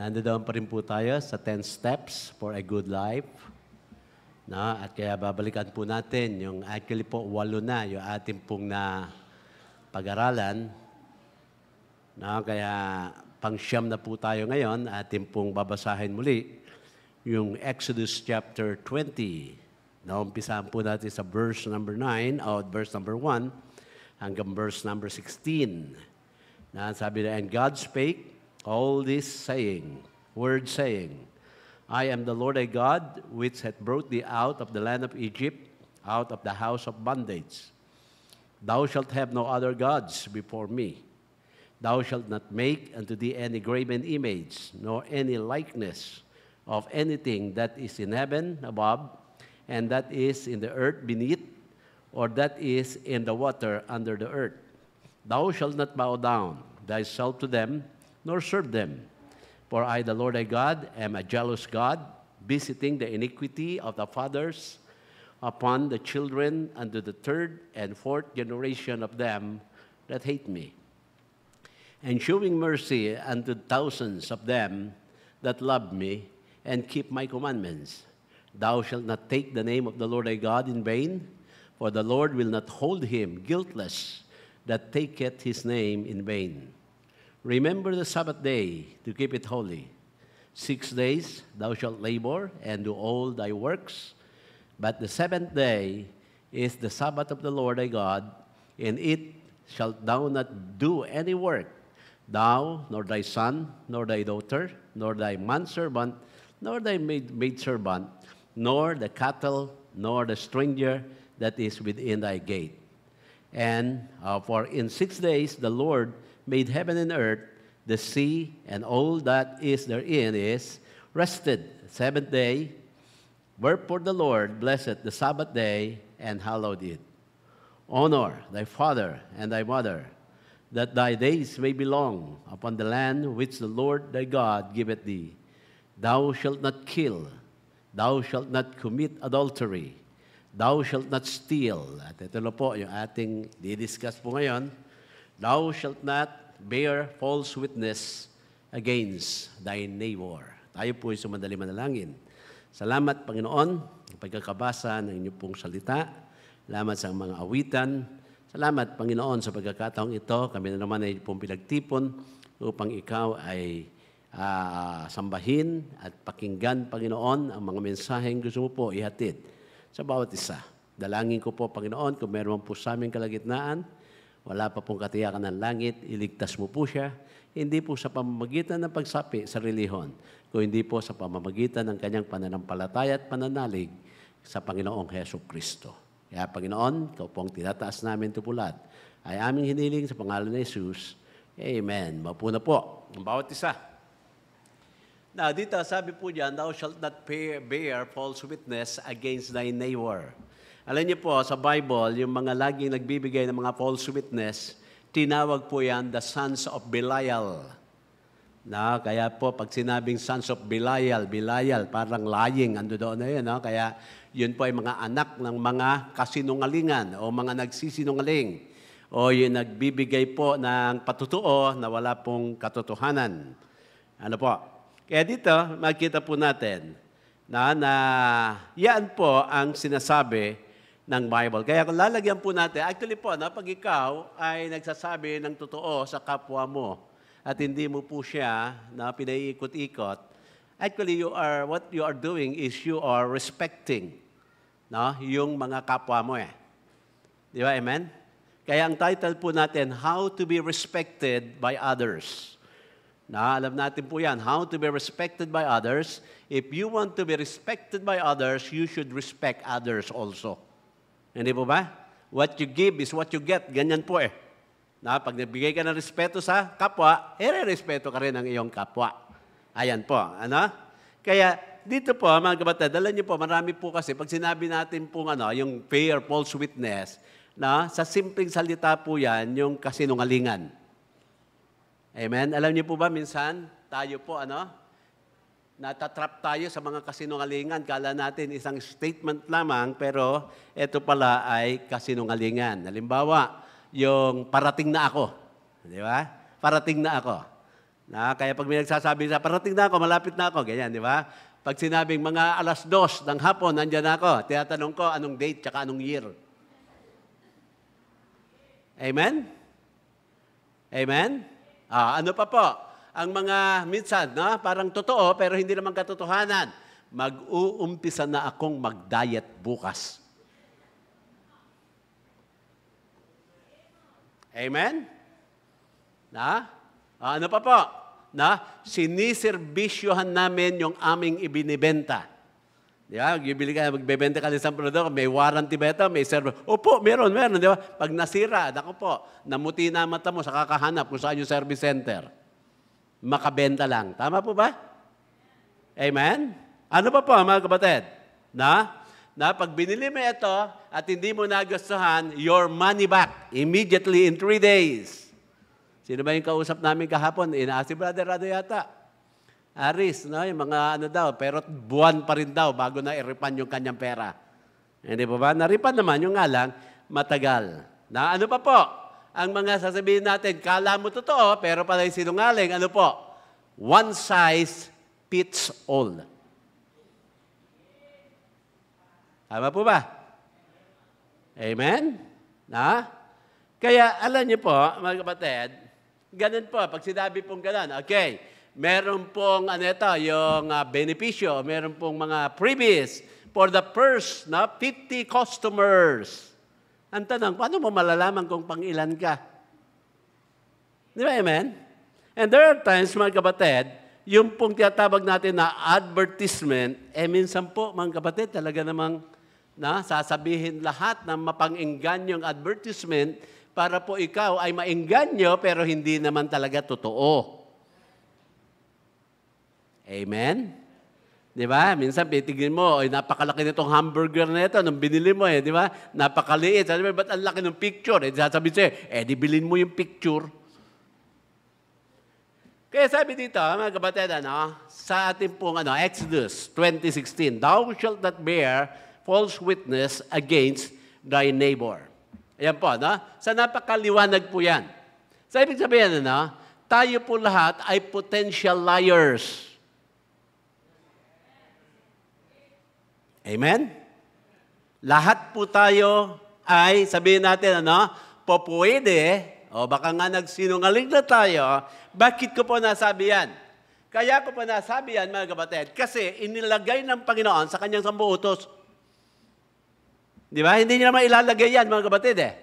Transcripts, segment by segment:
Nandoon pa rin po tayo sa 10 Steps for a Good Life. No? at kaya babalikan po natin yung actually po walo na yung ating pong na pag-aralan. No? kaya pangsyam na po tayo ngayon, ating pong babasahin muli yung Exodus chapter 20. No? umpisahan po natin sa verse number 9, o verse number 1, hanggang verse number 16. Na sabi na, And God spake, All this saying, word saying, I am the Lord thy God, which hath brought thee out of the land of Egypt, out of the house of bondage. Thou shalt have no other gods before me. Thou shalt not make unto thee any graven image, nor any likeness of anything that is in heaven above, and that is in the earth beneath, or that is in the water under the earth. Thou shalt not bow down thyself to them, nor serve them. For I, the Lord thy God, am a jealous God, visiting the iniquity of the fathers upon the children unto the third and fourth generation of them that hate me, and showing mercy unto thousands of them that love me and keep my commandments. Thou shalt not take the name of the Lord thy God in vain, for the Lord will not hold him guiltless that taketh his name in vain. Remember the Sabbath day to keep it holy. Six days thou shalt labor and do all thy works, but the seventh day is the Sabbath of the Lord thy God, and it shalt thou not do any work, thou, nor thy son, nor thy daughter, nor thy manservant, nor thy maid, maidservant, nor the cattle, nor the stranger that is within thy gate. And uh, for in six days the Lord made heaven and earth, the sea, and all that is therein is, rested seventh day. Wherefore the Lord blessed the Sabbath day and hallowed it. Honor thy father and thy mother, that thy days may be long upon the land which the Lord thy God giveth thee. Thou shalt not kill, thou shalt not commit adultery, thou shalt not steal. At ito na po yung ating didiscuss po ngayon. Thou shalt not bear false witness against thy neighbor. Tayo po ay sumandali manalangin. Salamat, Panginoon, sa pagkakabasa ng inyong pong salita. Salamat sa mga awitan. Salamat, Panginoon, sa pagkakataong ito. Kami na naman ay pong pinagtipon upang ikaw ay uh, sambahin at pakinggan, Panginoon, ang mga mensaheng gusto mo po ihatid sa bawat isa. Dalangin ko po, Panginoon, kung meron po sa aming kalagitnaan, wala pa pong katiyakan ng langit, iligtas mo po siya, hindi po sa pamamagitan ng pagsapi sa relihon, kung hindi po sa pamamagitan ng kanyang pananampalataya at pananalig sa Panginoong Heso Kristo. Kaya Panginoon, ikaw po ang tinataas namin tupulat. Ay aming hiniling sa pangalan ni Jesus. Amen. Mapuna po ang bawat isa. Na dito sabi po diyan, thou shalt not bear false witness against thy neighbor. Alam niyo po, sa Bible, yung mga laging nagbibigay ng mga false witness, tinawag po yan the sons of Belial. No, kaya po, pag sinabing sons of Belial, Belial, parang lying, ando doon na yun. No? Kaya yun po ay mga anak ng mga kasinungalingan o mga nagsisinungaling o yung nagbibigay po ng patutuo na wala pong katotohanan. Ano po? Kaya dito, makita po natin na, na yan po ang sinasabi ng Bible. Kaya kung lalagyan po natin, actually po, no, pag ikaw ay nagsasabi ng totoo sa kapwa mo at hindi mo po siya na pinaiikot-ikot, actually you are, what you are doing is you are respecting no, yung mga kapwa mo eh. Di ba? Amen? Kaya ang title po natin, How to be Respected by Others. Na, alam natin po yan, how to be respected by others. If you want to be respected by others, you should respect others also. Hindi po ba? What you give is what you get. Ganyan po eh. Na pag nagbigay ka ng respeto sa kapwa, ere-respeto ka rin ng iyong kapwa. Ayan po. Ano? Kaya dito po, mga kabataan, dala niyo po, marami po kasi pag sinabi natin po ano, yung fair false witness, na sa simpleng salita po yan, yung kasinungalingan. Amen? Alam niyo po ba, minsan, tayo po, ano, natatrap tayo sa mga kasinungalingan. Kala natin isang statement lamang, pero ito pala ay kasinungalingan. Halimbawa, yung parating na ako. Di ba? Parating na ako. Na, kaya pag may nagsasabi sa parating na ako, malapit na ako, ganyan, di ba? Pag sinabing mga alas dos ng hapon, nandyan ako, tinatanong ko anong date tsaka anong year. Amen? Amen? Ah, ano pa po? ang mga minsan, no? parang totoo pero hindi naman katotohanan. Mag-uumpisa na akong mag-diet bukas. Amen? Na? Ah, ano pa po? Na? Siniservisyohan namin yung aming ibinibenta. Di ba? Bibili ka, magbebenta ka ng isang produkto, may warranty ba ito, may server. Opo, meron, meron. Di ba? Pag nasira, ako po, namuti na mata mo sa kakahanap kung saan yung service center makabenta lang. Tama po ba? Amen? Ano pa po, mga kapatid? Na? Na pag binili mo ito at hindi mo nagustuhan, your money back immediately in three days. Sino ba yung kausap namin kahapon? Inaasi Brother Rado yata. Aris, no? yung mga ano daw, pero buwan pa rin daw bago na iripan yung kanyang pera. Hindi po ba? Naripan naman, yung nga lang, matagal. Na ano pa po? ang mga sasabihin natin, kala mo totoo, pero pala yung sinungaling, ano po? One size fits all. Tama po ba? Amen? Na? Kaya alam niyo po, mga kapatid, ganun po, pag sinabi pong ganun, okay, meron pong ano ito, yung uh, benepisyo, meron pong mga previous for the first na 50 customers. Ang tanong, paano mo malalaman kung pangilan ka? Di ba, amen? And there are times, mga kapatid, yung pong tiyatawag natin na advertisement, eh minsan po, mga kapatid, talaga namang na, sasabihin lahat ng mapangenganyong advertisement para po ikaw ay maengganyo pero hindi naman talaga totoo. Amen? Di ba? Minsan, titignan mo, ay napakalaki nitong hamburger na ito, nung binili mo eh, di ba? Napakaliit. Sabi mo, ba't ang laki ng picture? Eh, sasabihin sa'yo, eh, di bilhin mo yung picture. Kaya sabi dito, mga kapatid, ano, sa ating pong ano, Exodus 20.16, Thou shalt not bear false witness against thy neighbor. Ayan po, no? Sa napakaliwanag po yan. Sa ibig sabihin, ano, tayo po lahat ay potential liars. Amen? Lahat po tayo ay, sabihin natin, ano, po pwede, o baka nga nagsinungaling na tayo, bakit ko po nasabi yan? Kaya ko po nasabi yan, mga kapatid, kasi inilagay ng Panginoon sa kanyang sambuutos. Di ba? Hindi niya naman ilalagay yan, mga kapatid, eh.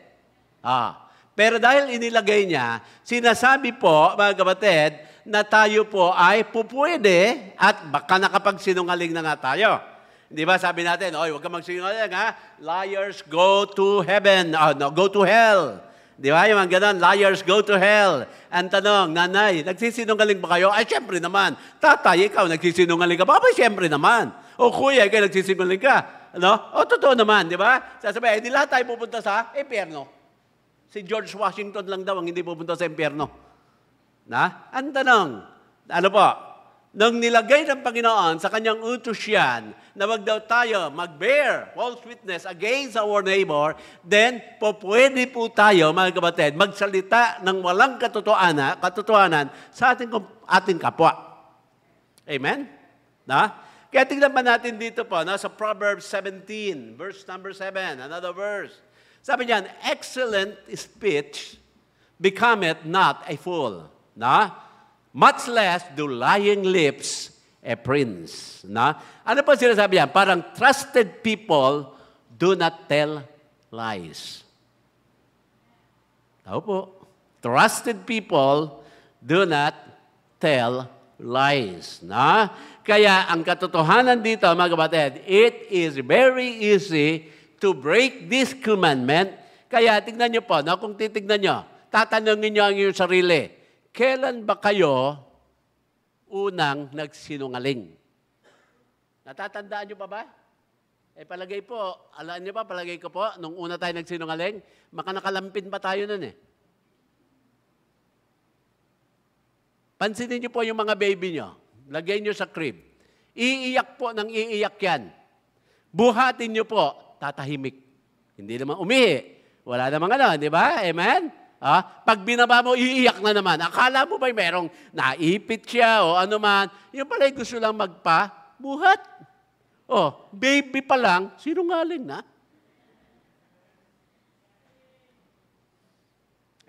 Ah. Pero dahil inilagay niya, sinasabi po, mga kapatid, na tayo po ay pupwede at baka nakapagsinungaling na nga tayo. Di ba sabi natin, oy, huwag kang magsinungaling, ha? Liars go to heaven. Oh, no, go to hell. Di ba? Yung mga ganun, liars go to hell. Ang tanong, nanay, nagsisinungaling ba kayo? Ay, syempre naman. Tatay, ikaw, nagsisinungaling ka ba? Ay, syempre naman. O kuya, ikaw, nagsisinungaling ka. Ano? O, totoo naman, di ba? Sasabi, eh, di lahat tayo pupunta sa impyerno. Si George Washington lang daw ang hindi pupunta sa impyerno. Na? Ang tanong, ano po, nang nilagay ng Panginoon sa kanyang utos yan, na wag daw tayo mag-bear false witness against our neighbor, then po pwede po tayo, mga kapatid, magsalita ng walang katotohanan, katotohanan sa ating, ating kapwa. Amen? Na? Kaya tingnan pa natin dito po, na, sa Proverbs 17, verse number 7, another verse. Sabi niyan, excellent speech becometh not a fool. Na? Much less do lying lips a prince. Na? Ano pa sinasabi yan? Parang trusted people do not tell lies. Tao po. Trusted people do not tell lies. Na? Kaya ang katotohanan dito, mga kapatid, it is very easy to break this commandment. Kaya tignan nyo po, na kung titignan nyo, tatanungin nyo ang iyong sarili. Kailan ba kayo unang nagsinungaling? Natatandaan nyo pa ba? Eh palagay po, alaan nyo pa, palagay ko po, nung una tayo nagsinungaling, makanakalampin pa tayo nun eh. Pansinin nyo po yung mga baby nyo. Lagay nyo sa crib. Iiyak po ng iiyak yan. Buhatin nyo po, tatahimik. Hindi naman umihi. Wala namang ano, di ba? Amen? Ah, pag binaba mo, iiyak na naman. Akala mo ba merong naipit siya o ano man? Yung pala gusto lang magpa-buhat. Oh, baby pa lang, sinungaling na.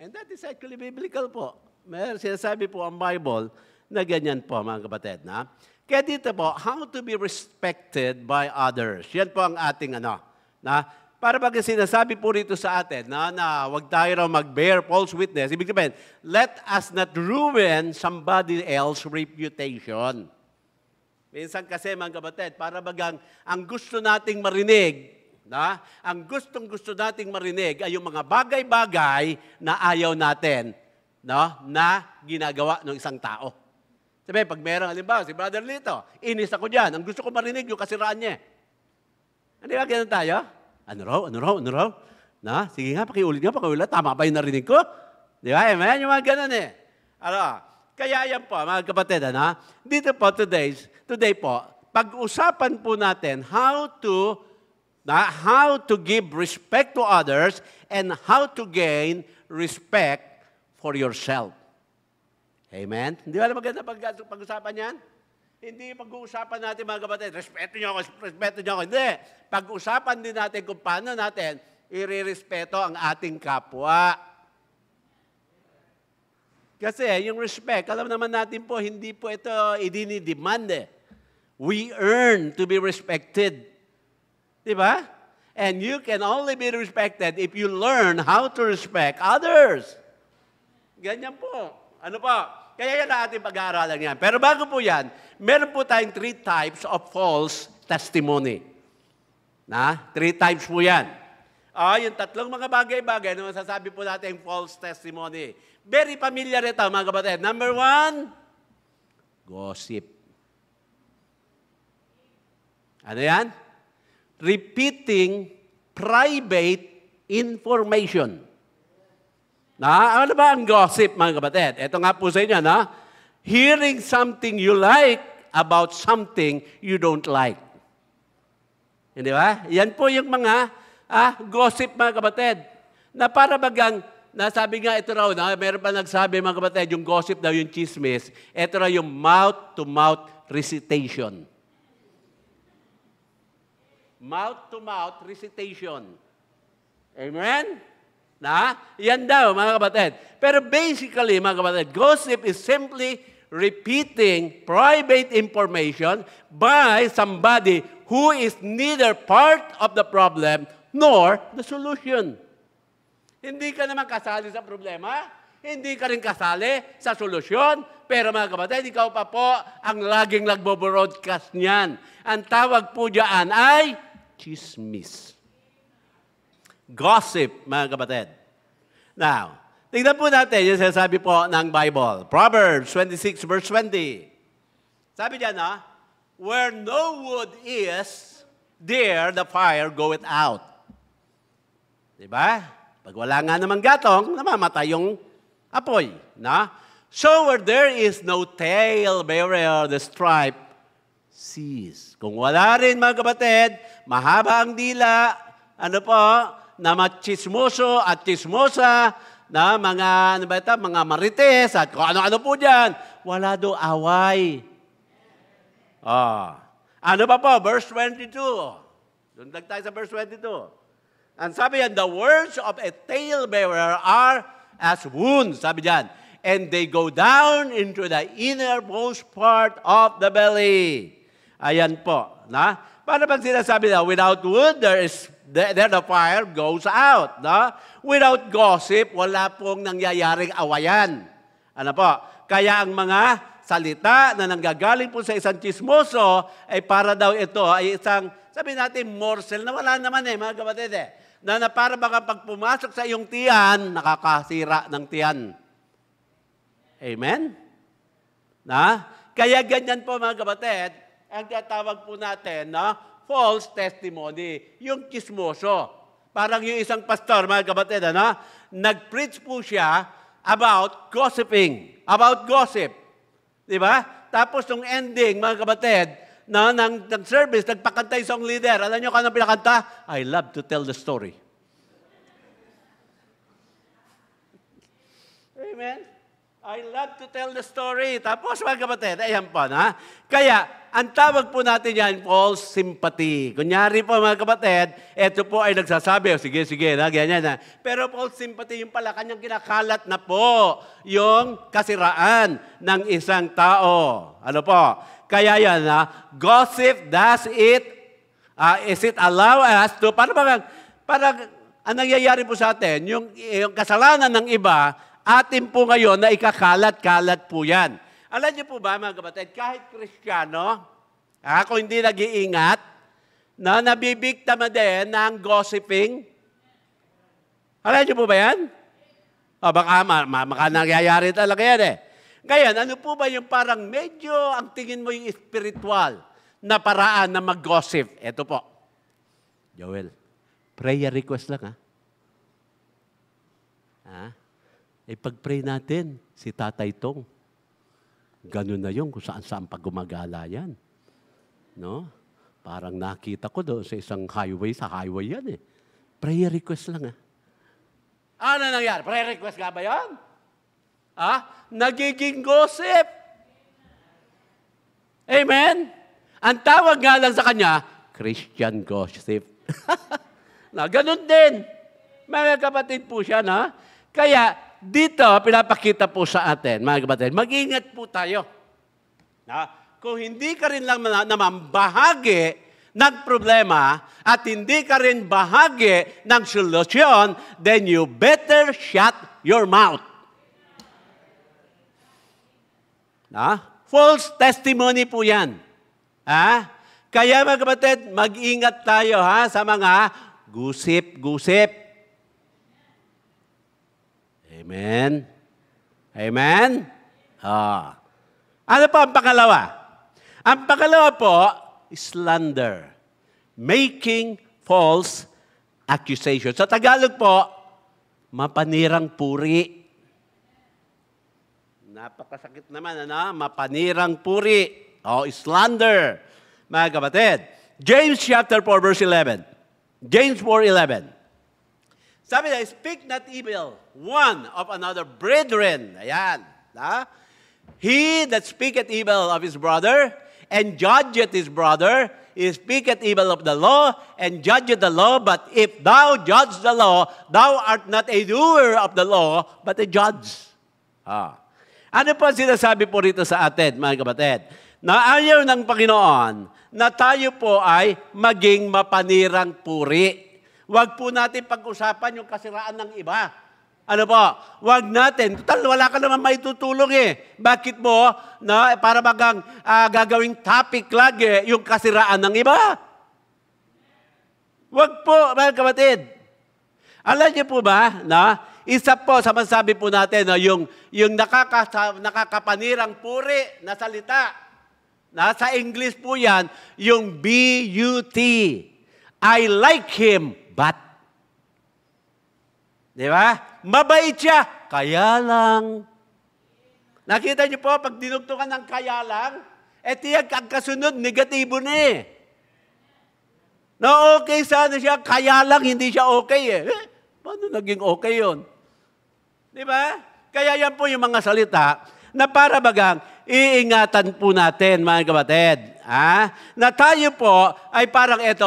And that is actually biblical po. Meron sinasabi po ang Bible na ganyan po mga kapatid. Na? Kaya dito po, how to be respected by others. Yan po ang ating ano, na para pag sinasabi po rito sa atin na, na wag tayo raw mag-bear false witness, ibig sabihin, let us not ruin somebody else's reputation. Minsan kasi mga kapatid, para bagang ang gusto nating marinig, na, ang gustong gusto nating marinig ay yung mga bagay-bagay na ayaw natin no, na ginagawa ng isang tao. Sabi, pag meron, halimbawa, si Brother Lito, inis ako dyan. Ang gusto ko marinig yung kasiraan niya. Hindi ba ganun tayo? Ano raw? Ano raw? Ano raw? Na? Sige nga, pakiulit nga, pakiulit. Tama ba yung narinig ko? Di ba? Amen? Yung mga ganun eh. Ano? Kaya yan po, mga kapatid, ano? Dito po, today's, today po, pag-usapan po natin how to na how to give respect to others and how to gain respect for yourself. Amen? Hindi ba na maganda pag- pag-usapan yan? Hindi pag-uusapan natin mga kapatid, respeto niyo ako, respeto niyo ako. Hindi. Pag-uusapan din natin kung paano natin irirespeto ang ating kapwa. Kasi yung respect, alam naman natin po, hindi po ito idinidemand eh. We earn to be respected. Di ba? And you can only be respected if you learn how to respect others. Ganyan po. Ano pa? Kaya yan natin pag-aaralan yan. Pero bago po yan, meron po tayong three types of false testimony. Na? Three types po yan. Ah, yung tatlong mga bagay-bagay na masasabi po natin false testimony. Very familiar ito, mga kapatid. Number one, gossip. Ano yan? Repeating private information. Na, ano ba ang gossip, mga kapatid? Ito nga po sa inyo, na? Hearing something you like about something you don't like. Hindi ba? Yan po yung mga ah, gossip, mga kapatid. Na para bagang, nasabi nga ito raw, na, meron pa nagsabi, mga kapatid, yung gossip daw, yung chismis, ito raw yung mouth-to-mouth recitation. Mouth-to-mouth recitation. Amen? Na? Yan daw, mga kapatid. Pero basically, mga kapatid, gossip is simply repeating private information by somebody who is neither part of the problem nor the solution. Hindi ka naman kasali sa problema, hindi ka rin kasali sa solusyon, pero mga kapatid, ikaw pa po ang laging nagbo-broadcast niyan. Ang tawag po diyan ay chismis. Gossip, mga kapatid. Now, tingnan po natin yung sinasabi po ng Bible. Proverbs 26 verse 20. Sabi diyan, ha? Where no wood is, there the fire goeth out. Diba? Pag wala nga namang gatong, namamatay yung apoy. Na? So where there is no tail bearer, the stripe cease. Kung wala rin, mga kapatid, mahaba ang dila, ano po, na matsismoso at chismosa, na mga, ano ba ito, mga marites at kung ano-ano po dyan, wala do away. Ah. Ano pa po? Verse 22. Dundag tayo sa verse 22. Ang sabi yan, the words of a talebearer are as wounds, sabi dyan. And they go down into the innermost part of the belly. Ayan po. Na? Para bang sinasabi na, without wood, there is Then the fire goes out. No? Without gossip, wala pong nangyayaring awayan. Ano po? Kaya ang mga salita na nanggagaling po sa isang chismoso ay para daw ito ay isang, sabi natin, morsel na wala naman eh, mga kapatid eh. Na, na para baka pag pumasok sa iyong tiyan, nakakasira ng tiyan. Amen? Na? Kaya ganyan po mga kapatid, ang tatawag po natin, no? false testimony, yung kismoso. Parang yung isang pastor, mga kapatid, ano? Nag-preach po siya about gossiping, about gossip. Di ba? Tapos nung ending, mga kapatid, na ng, ng service, nagpakanta isang leader. Alam niyo kung ano pinakanta? I love to tell the story. Amen? I love to tell the story. Tapos mga kapatid, ayan pa ano? na. Kaya, ang tawag po natin yan, false sympathy. Kunyari po mga kapatid, ito po ay nagsasabi, oh, sige, sige, na, ganyan na. Pero false sympathy, yung pala kanyang kinakalat na po yung kasiraan ng isang tao. Ano po? Kaya yan na, gossip, does it, uh, is it allow us to, para parang, parang, ang nangyayari po sa atin, yung, yung kasalanan ng iba, atin po ngayon na ikakalat-kalat po yan. Alam niyo po ba, mga kapatid, kahit kristyano, ah, kung hindi nag-iingat, na nabibiktima din ng gossiping. Alam niyo po ba yan? O ah, baka, ma, ma, baka nangyayari talaga yan eh. Ngayon, ano po ba yung parang medyo ang tingin mo yung spiritual na paraan na mag-gossip? Ito po. Joel, prayer request lang ha. Ha? Ipag-pray natin si Tatay Tong. Ganun na yung kung saan-saan pag gumagala yan. No? Parang nakita ko doon sa isang highway, sa highway yan eh. Prayer request lang ah. Ano nangyari? Prayer request nga ba yun? Ah? Nagiging gossip. Amen? Ang tawag nga lang sa kanya, Christian gossip. na ganun din. Mga kapatid po siya, na? Kaya, dito, pinapakita po sa atin, mga kapatid, mag-ingat po tayo. Na, kung hindi ka rin lang naman bahagi ng problema at hindi ka rin bahagi ng solusyon, then you better shut your mouth. Na? False testimony po yan. Ha? Kaya mga kapatid, mag-ingat tayo ha, sa mga gusip-gusip. Amen? Amen? Ah. Ano pa ang pangalawa? Ang pangalawa po, slander. Making false accusation. Sa Tagalog po, mapanirang puri. Napakasakit naman, ano? Mapanirang puri. O, oh, slander. Mga kapatid, James chapter 4, verse 11. James 4, 11. Sabi na, speak not evil one of another brethren. Ayan. Ha? He that speaketh evil of his brother and judgeth his brother, he speaketh evil of the law and judgeth the law. But if thou judge the law, thou art not a doer of the law, but a judge. Ha. Ano po sinasabi po rito sa atin, mga kapatid? Na ayaw ng Panginoon na tayo po ay maging mapanirang puri. Huwag po natin pag-usapan yung kasiraan ng iba. Ano po? Huwag natin. Total, wala ka naman may tutulong eh. Bakit mo? no, para bagang uh, ah, gagawing topic lagi eh, yung kasiraan ng iba. Huwag po, mga kapatid. Alam niyo po ba na isa po sa masabi po natin no, yung, yung nakaka, nakakapanirang puri na salita, na sa English po yan, yung B-U-T. I like him. But, di ba? Mabait siya, kaya lang. Nakita niyo po, pag dinugtungan ng kaya lang, eh tiyag ang kasunod, negatibo na eh. Na okay sana siya, kaya lang hindi siya okay eh. eh paano naging okay yon? Di ba? Kaya yan po yung mga salita na para bagang iingatan po natin, mga kapatid. Ha? Na tayo po ay parang ito,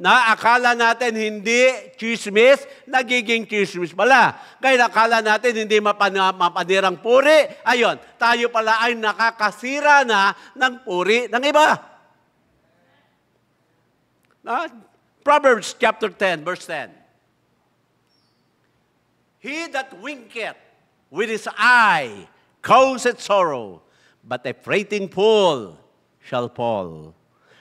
na akala natin hindi chismis, nagiging chismis pala. Kaya akala natin hindi mapan- mapanirang puri, ayon, tayo pala ay nakakasira na ng puri ng iba. Na? Proverbs chapter 10, verse 10. He that winketh with his eye causeth sorrow, but a prating fool shall fall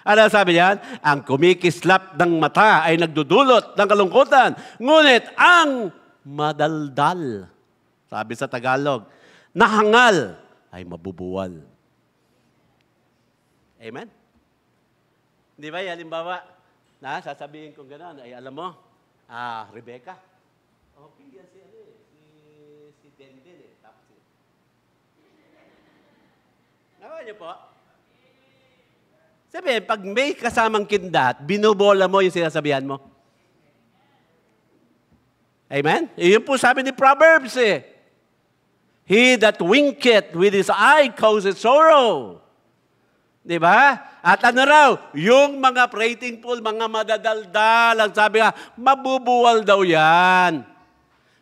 ano sabi niyan? Ang kumikislap ng mata ay nagdudulot ng kalungkutan. Ngunit ang madaldal, sabi sa Tagalog, nahangal ay mabubuwal. Amen? Di ba? Halimbawa, na, sasabihin kong gano'n, ay alam mo, ah, Rebecca, okay yan si, ano, eh, si, si Denden eh. Tapos, si... Eh. Naman niyo po, sabi, pag may kasamang kindat, binubola mo yung sinasabihan mo. Amen? Iyon po sabi ni Proverbs eh. He that winketh with his eye causes sorrow. Di ba? At ano raw, yung mga prating pool, mga madadaldal, ang sabi nga, mabubuwal daw yan.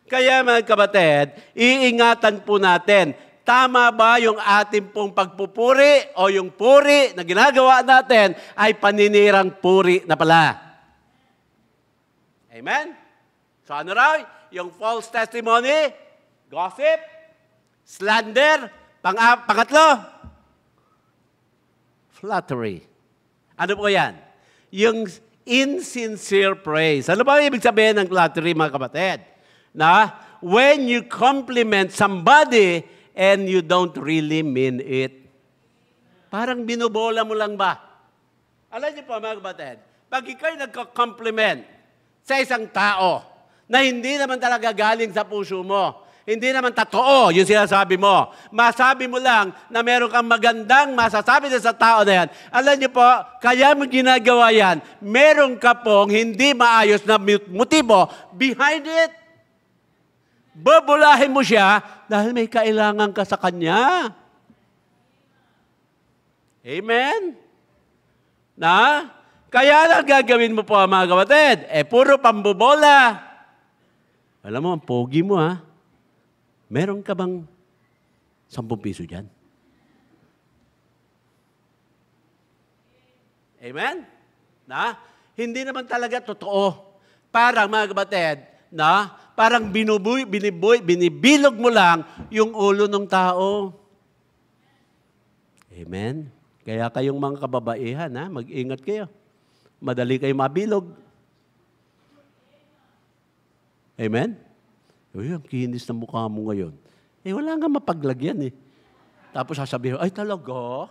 Kaya mga kabatid, iingatan po natin Tama ba yung ating pong pagpupuri o yung puri na ginagawa natin ay paninirang puri na pala? Amen? So ano raw? Yung false testimony, gossip, slander, pang pangatlo, flattery. Ano po yan? Yung insincere praise. Ano ba ibig sabihin ng flattery, mga kapatid? Na when you compliment somebody and you don't really mean it. Parang binubola mo lang ba? Alam niyo po mga kapatid, pag ikaw'y nagka-compliment sa isang tao na hindi naman talaga galing sa puso mo, hindi naman totoo yung sinasabi mo. Masabi mo lang na meron kang magandang masasabi sa tao na yan. Alam niyo po, kaya mo ginagawa yan, meron ka pong hindi maayos na motibo behind it. Bubulahin mo siya dahil may kailangan ka sa Kanya. Amen? Na? Kaya lang gagawin mo po, mga kapatid. Eh, puro pambubola. Alam mo, ang pogi mo, ha? Meron ka bang 10 piso dyan? Amen? Na? Hindi naman talaga totoo. Parang, mga kapatid, na parang binubuy, biniboy, binibilog mo lang yung ulo ng tao. Amen? Kaya kayong mga kababaihan, ha? mag-ingat kayo. Madali kayo mabilog. Amen? Uy, ang kinis ng mukha mo ngayon. Eh, wala nga mapaglagyan eh. Tapos sasabihin, ay talaga?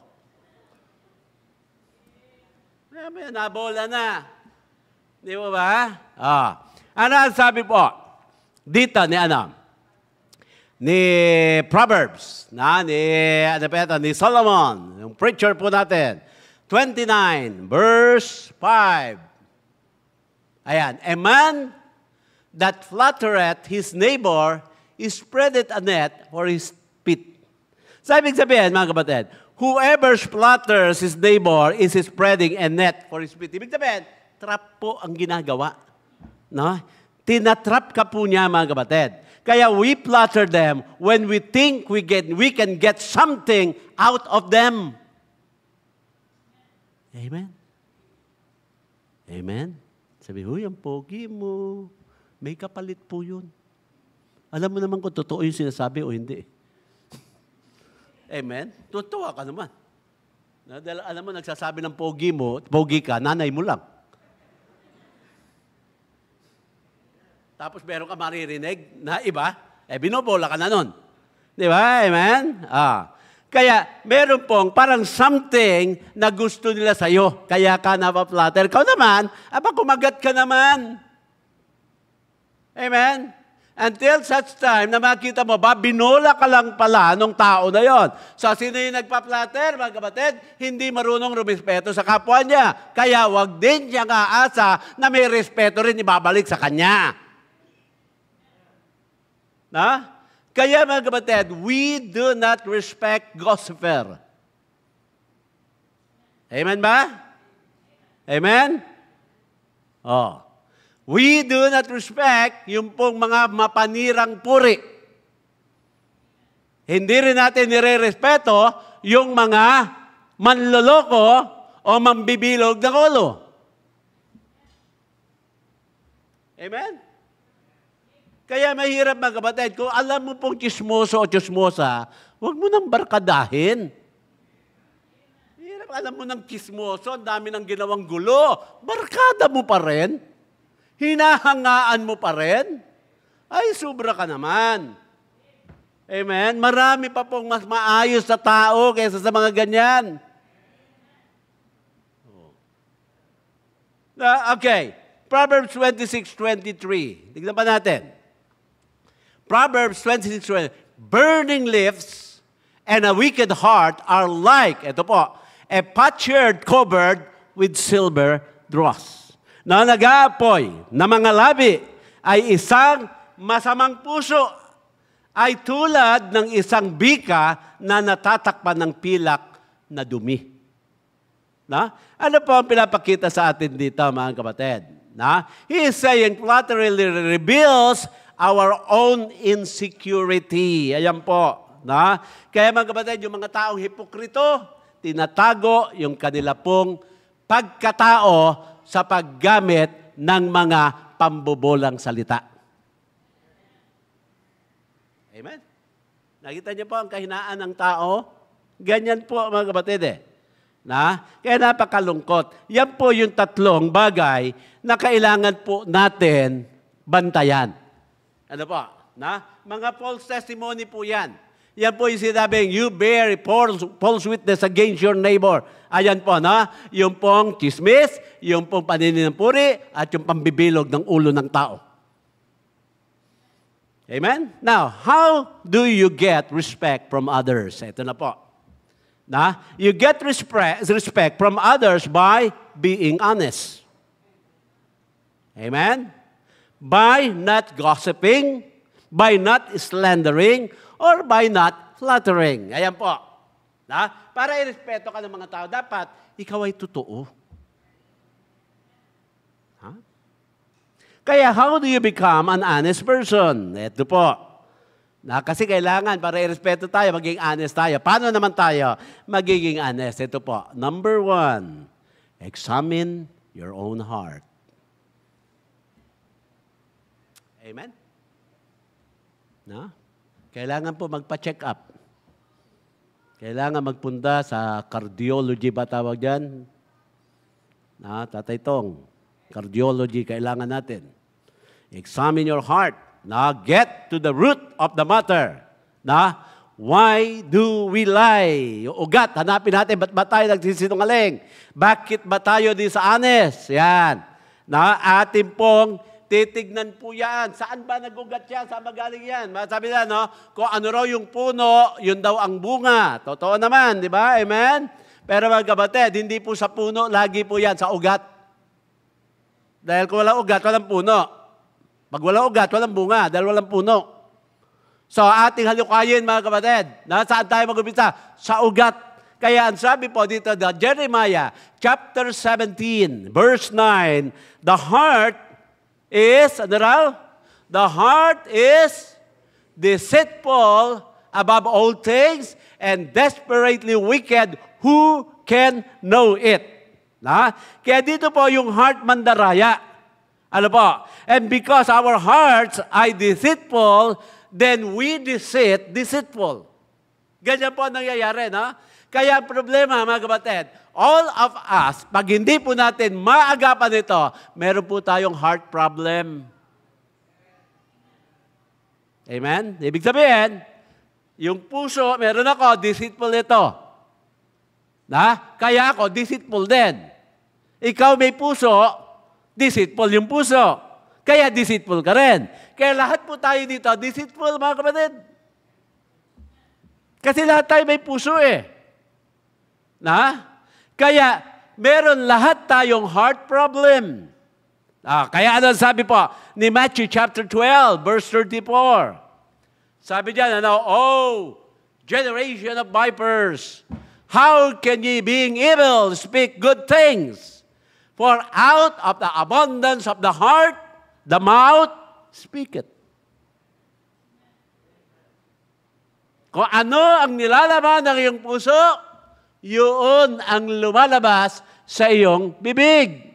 Nabola na. Di ba ba? Ah. Ano ang sabi po? dita ni ana Ni Proverbs, na, ni, ano pa ni Solomon, yung preacher po natin. 29, verse 5. Ayan, a man that flattereth his neighbor is spreadeth a net for his pit So, ibig sabihin, mga kapatid, whoever flatters his neighbor is spreading a net for his pit Ibig sabihin, trap po ang ginagawa. No? Tinatrap ka po niya, mga kapatid. Kaya we flatter them when we think we, get, we can get something out of them. Amen? Amen? Sabi, huy, ang pogi mo. May kapalit po yun. Alam mo naman kung totoo yung sinasabi o hindi. Amen? Totoo ka naman. Dahil alam mo, nagsasabi ng pogi mo, pogi ka, nanay mo lang. Tapos meron ka maririnig na iba, eh binobola ka na nun. Di ba? Amen? Ah. Kaya meron pong parang something na gusto nila sa'yo. Kaya ka napaplutter. Kau naman, aba kumagat ka naman. Amen? Until such time na makita mo ba, binola ka lang pala nung tao na yon. So, sino yung nagpa flatter mga kapatid? Hindi marunong rumispeto sa kapwa niya. Kaya wag din siyang aasa na may respeto rin ibabalik sa kanya. Na? Kaya mga kapatid, we do not respect gossiper. Amen ba? Amen? Oh. We do not respect yung pong mga mapanirang puri. Hindi rin natin nire-respeto yung mga manloloko o mambibilog na ulo. Amen? Kaya mahirap mga kapatid, kung alam mo pong chismoso o chismosa, huwag mo nang barkadahin. Mahirap, alam mo ng chismoso, ang dami ng ginawang gulo. Barkada mo pa rin. Hinahangaan mo pa rin. Ay, sobra ka naman. Amen? Marami pa pong mas maayos sa tao kaysa sa mga ganyan. Oh. okay. Proverbs 26.23. 23. Tignan pa natin. Proverbs 26, 12, burning lips and a wicked heart are like, ito po, a potsherd covered with silver dross. Na nag-aapoy na mga labi ay isang masamang puso ay tulad ng isang bika na natatakpan ng pilak na dumi. Na? Ano po ang pinapakita sa atin dito, mga kapatid? Na? He is saying flattery reveals our own insecurity. Ayan po. Na? Kaya mga kapatid, yung mga taong hipokrito, tinatago yung kanila pong pagkatao sa paggamit ng mga pambobolang salita. Amen? Nakita niyo po ang kahinaan ng tao? Ganyan po mga kapatid eh. Na? Kaya napakalungkot. Yan po yung tatlong bagay na kailangan po natin bantayan. Ano po? Na? Mga false testimony po yan. Yan po yung sinabing, you bear false, false witness against your neighbor. Ayan po, na? Yung pong chismis, yung pong panininampuri, at yung pambibilog ng ulo ng tao. Amen? Now, how do you get respect from others? Ito na po. Na? You get respect, respect from others by being honest. Amen? by not gossiping, by not slandering, or by not flattering. Ayan po. Na? Para irespeto ka ng mga tao, dapat ikaw ay totoo. Ha? Kaya how do you become an honest person? Ito po. Na, kasi kailangan para irespeto tayo, maging honest tayo. Paano naman tayo magiging honest? Ito po. Number one, examine your own heart. Amen? No? Kailangan po magpa-check up. Kailangan magpunta sa cardiology ba tawag dyan? Na, Tatay Tong, cardiology kailangan natin. Examine your heart. Na, get to the root of the matter. Na, why do we lie? Yung ugat, hanapin natin, ba't ba tayo nagsisinungaling? Bakit ba tayo di sa honest? Yan. Na, atin pong titignan po yan. Saan ba nagugat yan? Saan magaling yan? Sabi na, no? Kung ano raw yung puno, yun daw ang bunga. Totoo naman, di ba? Amen? Pero mga kapatid, hindi po sa puno, lagi po yan sa ugat. Dahil kung walang ugat, walang puno. Pag walang ugat, walang bunga. Dahil walang puno. So, ating halukayin, mga kapatid. Na, saan tayo mag-umpisa? Sa ugat. Kaya ang sabi po dito, the Jeremiah chapter 17, verse 9, the heart is, ano The heart is deceitful above all things and desperately wicked. Who can know it? Na? Kaya dito po yung heart mandaraya. Ano po? And because our hearts are deceitful, then we deceit deceitful. Ganyan po ang nangyayari, na? Kaya problema, mga kapatid, all of us, pag hindi po natin maagapan ito, meron po tayong heart problem. Amen? Ibig sabihin, yung puso, meron ako, deceitful ito. Na? Kaya ako, deceitful din. Ikaw may puso, deceitful yung puso. Kaya deceitful ka rin. Kaya lahat po tayo dito, deceitful mga kapatid. Kasi lahat tayo may puso eh. Na? Kaya, meron lahat tayong heart problem. Ah, kaya ano sabi po ni Matthew chapter 12, verse 34. Sabi diyan, ano, Oh, generation of vipers, how can ye being evil speak good things? For out of the abundance of the heart, the mouth speaketh. Kung ano ang nilalaman ng iyong puso, yun ang lumalabas sa iyong bibig.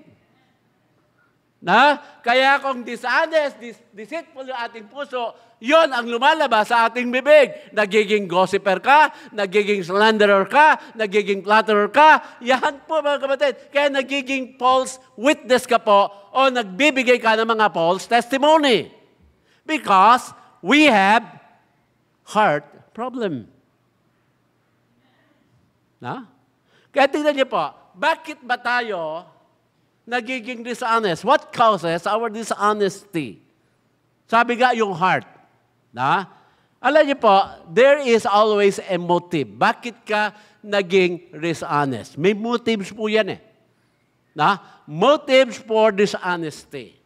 Na? Kaya kung dishonest, dis deceitful yung ating puso, yon ang lumalabas sa ating bibig. Nagiging gossiper ka, nagiging slanderer ka, nagiging flatterer ka. Yan po mga kapatid. Kaya nagiging false witness ka po o nagbibigay ka ng mga false testimony. Because we have heart problem. Na? Kaya tingnan niyo po, bakit ba tayo nagiging dishonest? What causes our dishonesty? Sabi nga yung heart. Na? Alam niyo po, there is always a motive. Bakit ka naging dishonest? May motives po yan eh. Na? Motives for dishonesty.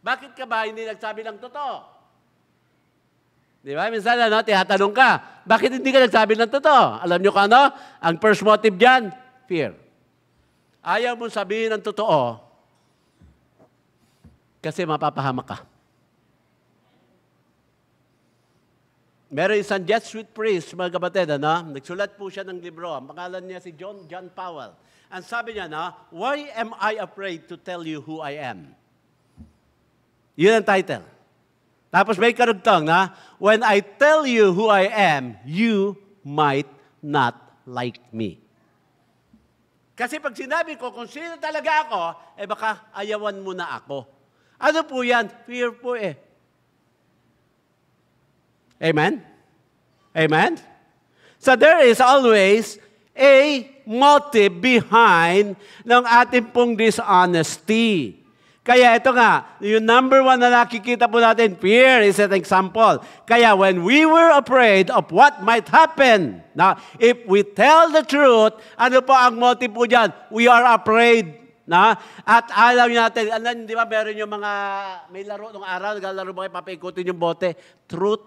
Bakit ka ba hindi nagsabi ng totoo? Di ba? Minsan, ano, tinatanong ka, bakit hindi ka nagsabi ng totoo? Alam nyo kung ano? Ang first motive dyan, fear. Ayaw mong sabihin ng totoo kasi mapapahamak ka. Meron isang Jesuit priest, mga kapatid, ano? nagsulat po siya ng libro. Ang pangalan niya si John John Powell. Ang sabi niya na, ano? Why am I afraid to tell you who I am? Yun ang title. Tapos may karugtong na, When I tell you who I am, you might not like me. Kasi pag sinabi ko kung sino talaga ako, eh baka ayawan mo na ako. Ano po yan? Fear po eh. Amen? Amen? So there is always a motive behind ng ating pong dishonesty. Kaya ito nga, yung number one na nakikita po natin, fear is an example. Kaya when we were afraid of what might happen, na if we tell the truth, ano po ang motive po dyan? We are afraid na? At alam niyo natin, alam, di ba meron yung mga, may laro nung araw, naglalaro ba kayo, papaikutin yung bote? Truth.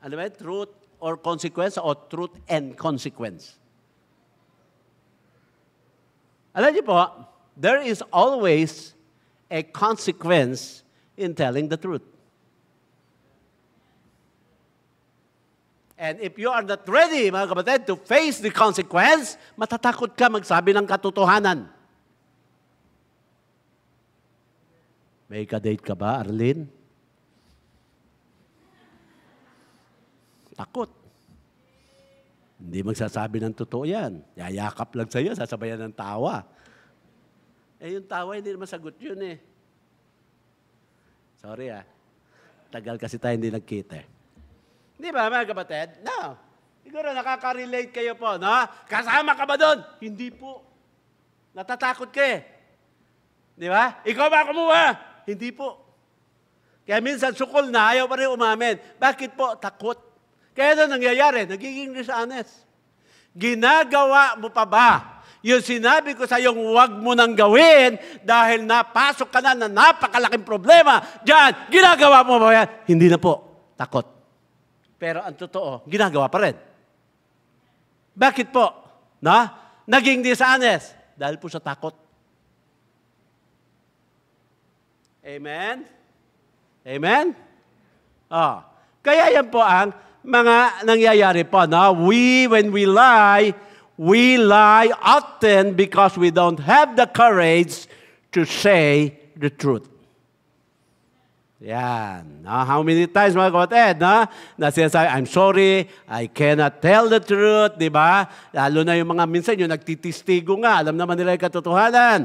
Ano ba Truth or consequence or truth and consequence. Alam niyo po, there is always a consequence in telling the truth. And if you are not ready, mga kapatid, to face the consequence, matatakot ka magsabi ng katotohanan. May ka-date ka ba, Arlene? Takot. Hindi magsasabi ng totoo yan. Yayakap lang sa'yo, sasabayan ng tawa. Eh, yung tawa, hindi naman sagot yun eh. Sorry ah. Tagal kasi tayo hindi nagkita eh. Di ba, mga kapatid? No. Siguro nakaka-relate kayo po, no? Kasama ka ba doon? Hindi po. Natatakot ka eh. Di ba? Ikaw ba kumuha? Hindi po. Kaya minsan sukol na, ayaw pa rin umamin. Bakit po? Takot. Kaya ano nangyayari? Nagiging dishonest. Ginagawa mo pa ba yung sinabi ko sa iyo, huwag mo nang gawin dahil napasok ka na na napakalaking problema. Diyan, ginagawa mo ba yan? Hindi na po. Takot. Pero ang totoo, ginagawa pa rin. Bakit po? Na? Naging dishonest. Dahil po sa takot. Amen? Amen? Ah. Kaya yan po ang mga nangyayari po. Na? We, when we lie, we lie often because we don't have the courage to say the truth. Yeah, Uh, how many times mga kapatid, na, na sinasabi, I'm sorry, I cannot tell the truth, di ba? Lalo na yung mga minsan, yung nagtitistigo nga, alam naman nila yung katotohanan.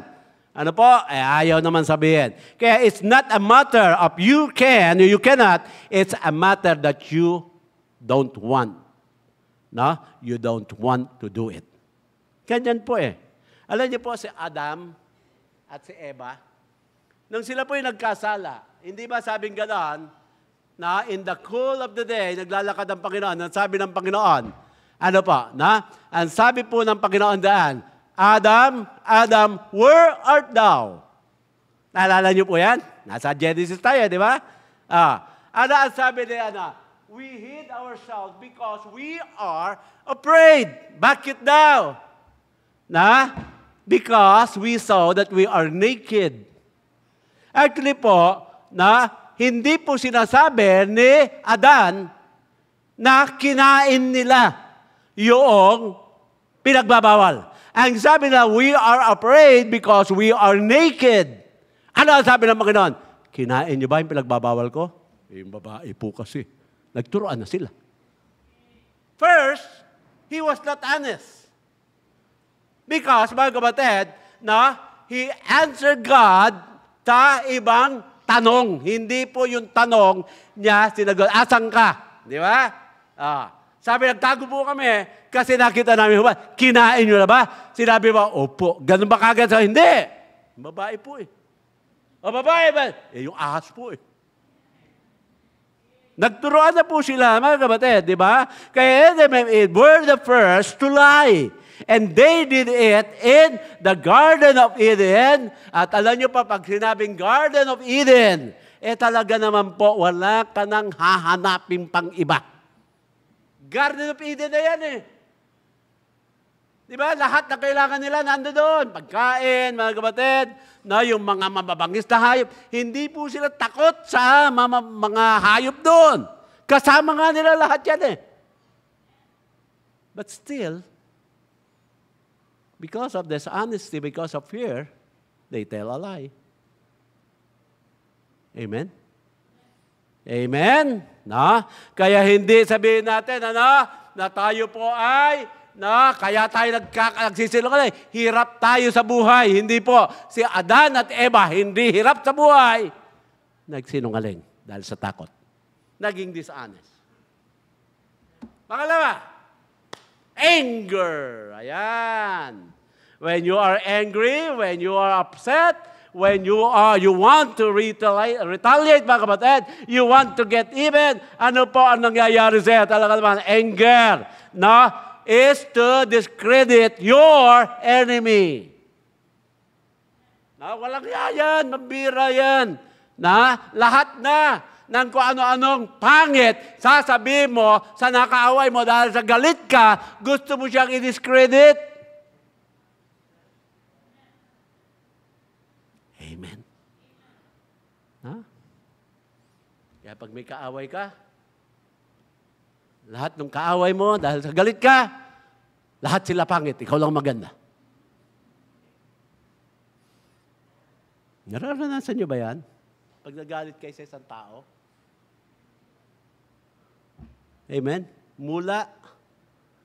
Ano po? Eh, ayaw naman sabihin. Kaya it's not a matter of you can or you cannot. It's a matter that you don't want no? you don't want to do it. Ganyan po eh. Alam niyo po si Adam at si Eva, nang sila po ay nagkasala, hindi ba sabing ganoon, na in the cool of the day, naglalakad ang Panginoon, at sabi ng Panginoon, ano po, na? Ang sabi po ng Panginoon daan, Adam, Adam, where art thou? Naalala niyo po yan? Nasa Genesis tayo, di ba? Ah, ano ang sabi ni, ano, we hid ourselves because we are afraid. Bakit daw? Na? Because we saw that we are naked. Actually po, na hindi po sinasabi ni Adan na kinain nila yung pinagbabawal. Ang sabi na, we are afraid because we are naked. Ano ang sabi ng Panginoon? Kinain niyo ba yung pinagbabawal ko? Eh, yung babae po kasi. Nagturoan na sila. First, he was not honest. Because, mga kapatid, na he answered God sa ibang tanong. Hindi po yung tanong niya sinagot, asan ka? Di ba? Ah. Sabi, nagtago po kami kasi nakita namin, ba, kinain nyo na ba? Sinabi ba, opo. Ganun ba kagad sa hindi? Babae po eh. O babae ba? Eh, yung ahas po eh. Nagturoan na po sila, mga kapatid, di ba? Kaya Adam and Eve were the first to lie. And they did it in the Garden of Eden. At alam niyo pa, pag sinabing Garden of Eden, eh talaga naman po, wala ka nang hahanapin pang iba. Garden of Eden na yan eh. Di ba? Lahat na kailangan nila nando doon. Pagkain, mga kapatid, na yung mga mababangis na hayop. Hindi po sila takot sa mga, mga hayop doon. Kasama nga nila lahat yan eh. But still, because of this honesty, because of fear, they tell a lie. Amen? Amen? Na? Kaya hindi sabihin natin, ano, na tayo po ay na kaya tayo nagsisilungan eh. Hirap tayo sa buhay. Hindi po. Si Adan at Eva, hindi hirap sa buhay. Nagsinungaling dahil sa takot. Naging dishonest. Pangalawa, anger. Ayan. When you are angry, when you are upset, when you are, you want to retaliate, retaliate mga kapatid, you want to get even, ano po ang nangyayari sa'yo? Talaga naman, anger. No? is to discredit your enemy. Na walang yayan, mabira yan. Na lahat na ng kung ano-anong pangit sasabihin mo sa nakaaway mo dahil sa galit ka, gusto mo siyang i-discredit. Amen. Ha? Kaya pag may kaaway ka, lahat ng kaaway mo, dahil sa galit ka, lahat sila pangit. Ikaw lang maganda. Nararanasan niyo ba yan? Pag nagalit kayo sa isang tao? Amen? Mula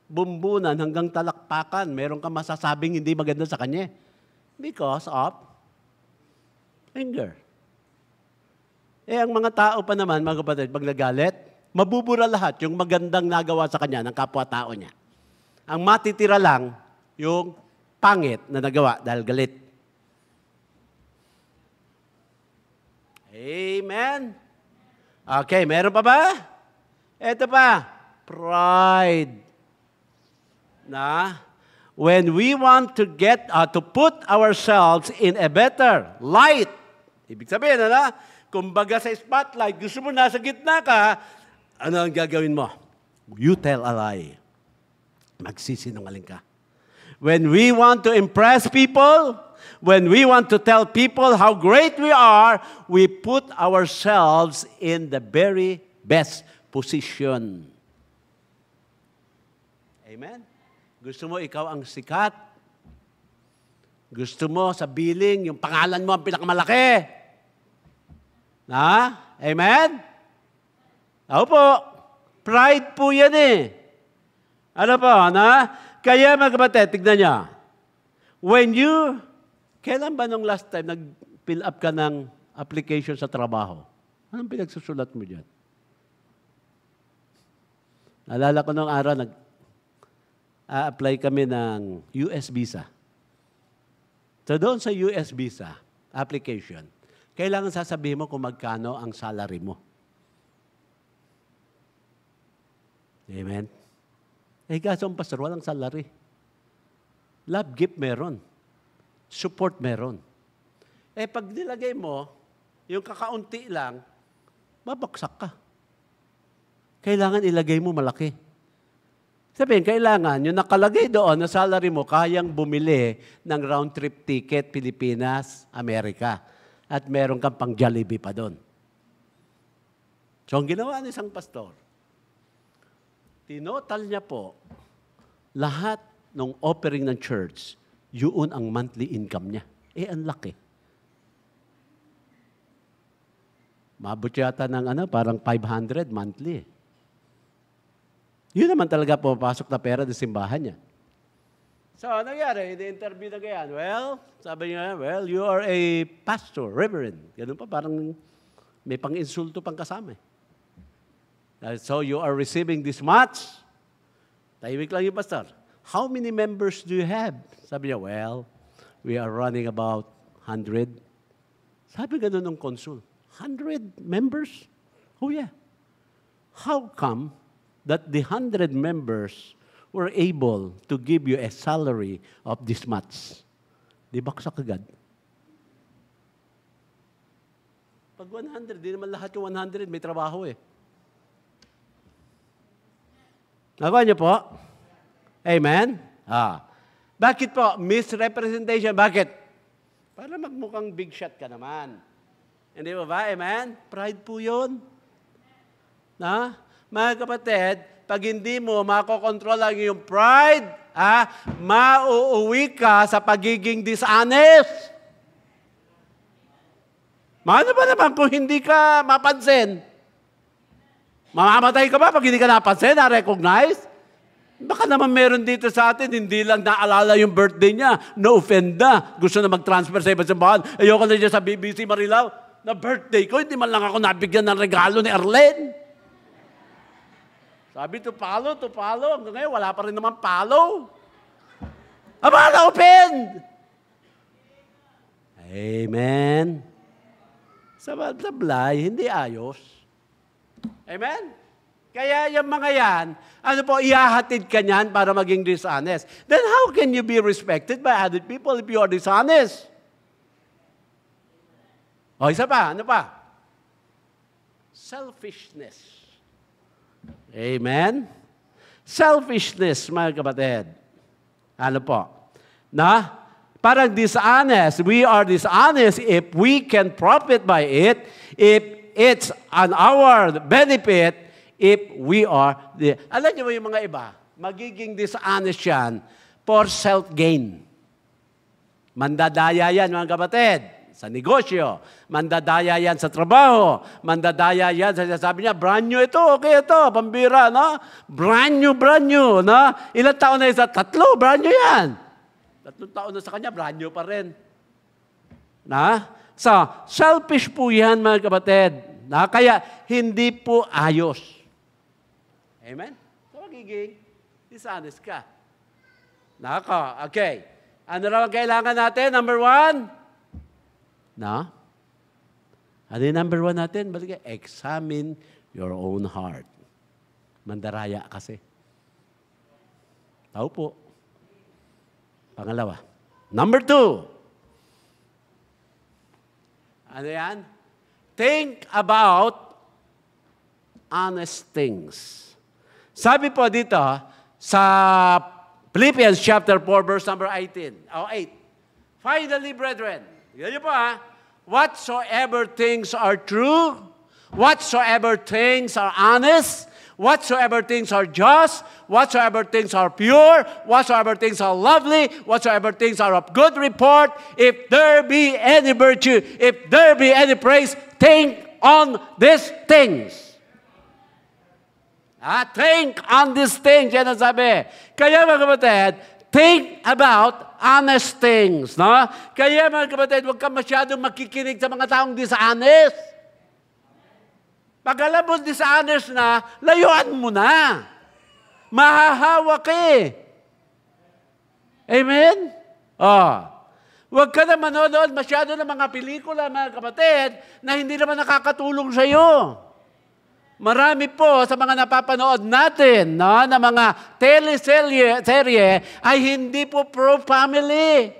bumbunan hanggang talakpakan, meron kang masasabing hindi maganda sa kanya. Eh. Because of anger. Eh, ang mga tao pa naman, mga kapatid, pag nagalit, mabubura lahat yung magandang nagawa sa kanya ng kapwa-tao niya. Ang matitira lang, yung pangit na nagawa dahil galit. Amen? Okay, meron pa ba? Ito pa, pride. Na, when we want to get, uh, to put ourselves in a better light. Ibig sabihin, ano? Kumbaga sa spotlight, gusto mo nasa gitna ka, ano ang gagawin mo? You tell a lie. Magsisinungaling ka. When we want to impress people, when we want to tell people how great we are, we put ourselves in the very best position. Amen? Gusto mo ikaw ang sikat? Gusto mo sa billing, yung pangalan mo ang pinakamalaki? Na? Amen? Opo, pride po yan eh. Ano po, na? Kaya mga kapatid, tignan niya. When you, kailan ba nung last time nag-fill up ka ng application sa trabaho? Anong pinagsusulat mo dyan? Alala ko nung araw, nag apply kami ng US visa. So doon sa US visa application, kailangan sasabihin mo kung magkano ang salary mo. Amen? Eh kaso ang pastor, walang salary. Love gift meron. Support meron. Eh pag nilagay mo, yung kakaunti lang, mabaksak ka. Kailangan ilagay mo malaki. Sabihin, kailangan yung nakalagay doon na salary mo, kayang bumili ng round trip ticket Pilipinas, Amerika. At meron kang pang Jollibee pa doon. So ang ginawa ng isang pastor, Tinotal niya po lahat ng offering ng church, yun ang monthly income niya. Eh, ang laki. Mabot yata ng ano, parang 500 monthly. Yun naman talaga pumapasok na pera ng simbahan niya. So, ano nangyari? Ini-interview na ganyan. Well, sabi niya, well, you are a pastor, reverend. Ganun pa, parang may pang-insulto pang kasama eh. Uh, so you are receiving this much. Tahimik lang yung pastor. How many members do you have? Sabi niya, well, we are running about 100. Sabi ganun ng consul, 100 members? Oh yeah. How come that the 100 members were able to give you a salary of this much? Di baksak agad. Pag 100, di naman lahat yung 100 may trabaho eh. Nakuha niyo po? Amen? Ah. Bakit po? Misrepresentation. Bakit? Para magmukhang big shot ka naman. Hindi ba ba? Amen? Pride po yun. Na? Mga kapatid, pag hindi mo makokontrol ang iyong pride, ha? mauuwi ka sa pagiging dishonest. Maano ba naman kung hindi ka mapansin? Mamamatay ka ba pag hindi ka napansin, na-recognize? Baka naman meron dito sa atin, hindi lang naalala yung birthday niya, No offend na, gusto na mag-transfer sa iba sa simbahan. Ayoko na dyan sa BBC Marilao, na birthday ko, hindi man lang ako nabigyan ng regalo ni Arlene. Sabi, to follow, to follow. Hanggang ngayon, wala pa rin naman follow. Aba, na-offend! Amen. Sa sablay, hindi ayos. Amen? Kaya yung mga yan, ano po, iahatid ka niyan para maging dishonest. Then how can you be respected by other people if you are dishonest? O, isa pa, ano pa? Selfishness. Amen? Selfishness, mga kapatid. Ano po? Na? Parang dishonest. We are dishonest if we can profit by it, if It's an our benefit if we are the... Alam niyo mo yung mga iba, magiging dishonest yan for self-gain. Mandadaya yan, mga kapatid, sa negosyo. Mandadaya yan sa trabaho. Mandadaya yan sa sabi niya, brand new ito, okay ito, pambira, no? Brand new, brand new, no? Ilang taon na isa? Tatlo, brand new yan. Tatlong taon na sa kanya, brand new pa rin. Na? So, selfish po yan, mga kapatid. Na kaya hindi po ayos. Amen? So magiging dishonest ka. Nako, okay. Ano raw ang kailangan natin? Number one? Na? Ano yung number one natin? Balik, examine your own heart. Mandaraya kasi. Tau po. Pangalawa. Number two. Ano yan? think about honest things. Sabi po dito sa Philippians chapter 4 verse number 18 Oh, 8. Finally, brethren, yun po ha, whatsoever things are true, whatsoever things are honest, whatsoever things are just, whatsoever things are pure, whatsoever things are lovely, whatsoever things are of good report, if there be any virtue, if there be any praise, think on these things. Ah, think on these things, yan ang sabi. Kaya mga kapatid, think about honest things. No? Kaya mga kapatid, huwag kang masyadong makikinig sa mga taong dishonest. Pag alam mo dishonest na, layuan mo na. Mahahawa eh. Amen? Oh. Huwag ka na manonood masyado ng mga pelikula, mga kapatid, na hindi naman nakakatulong sa iyo. Marami po sa mga napapanood natin no, na mga teleserye ay hindi po pro-family.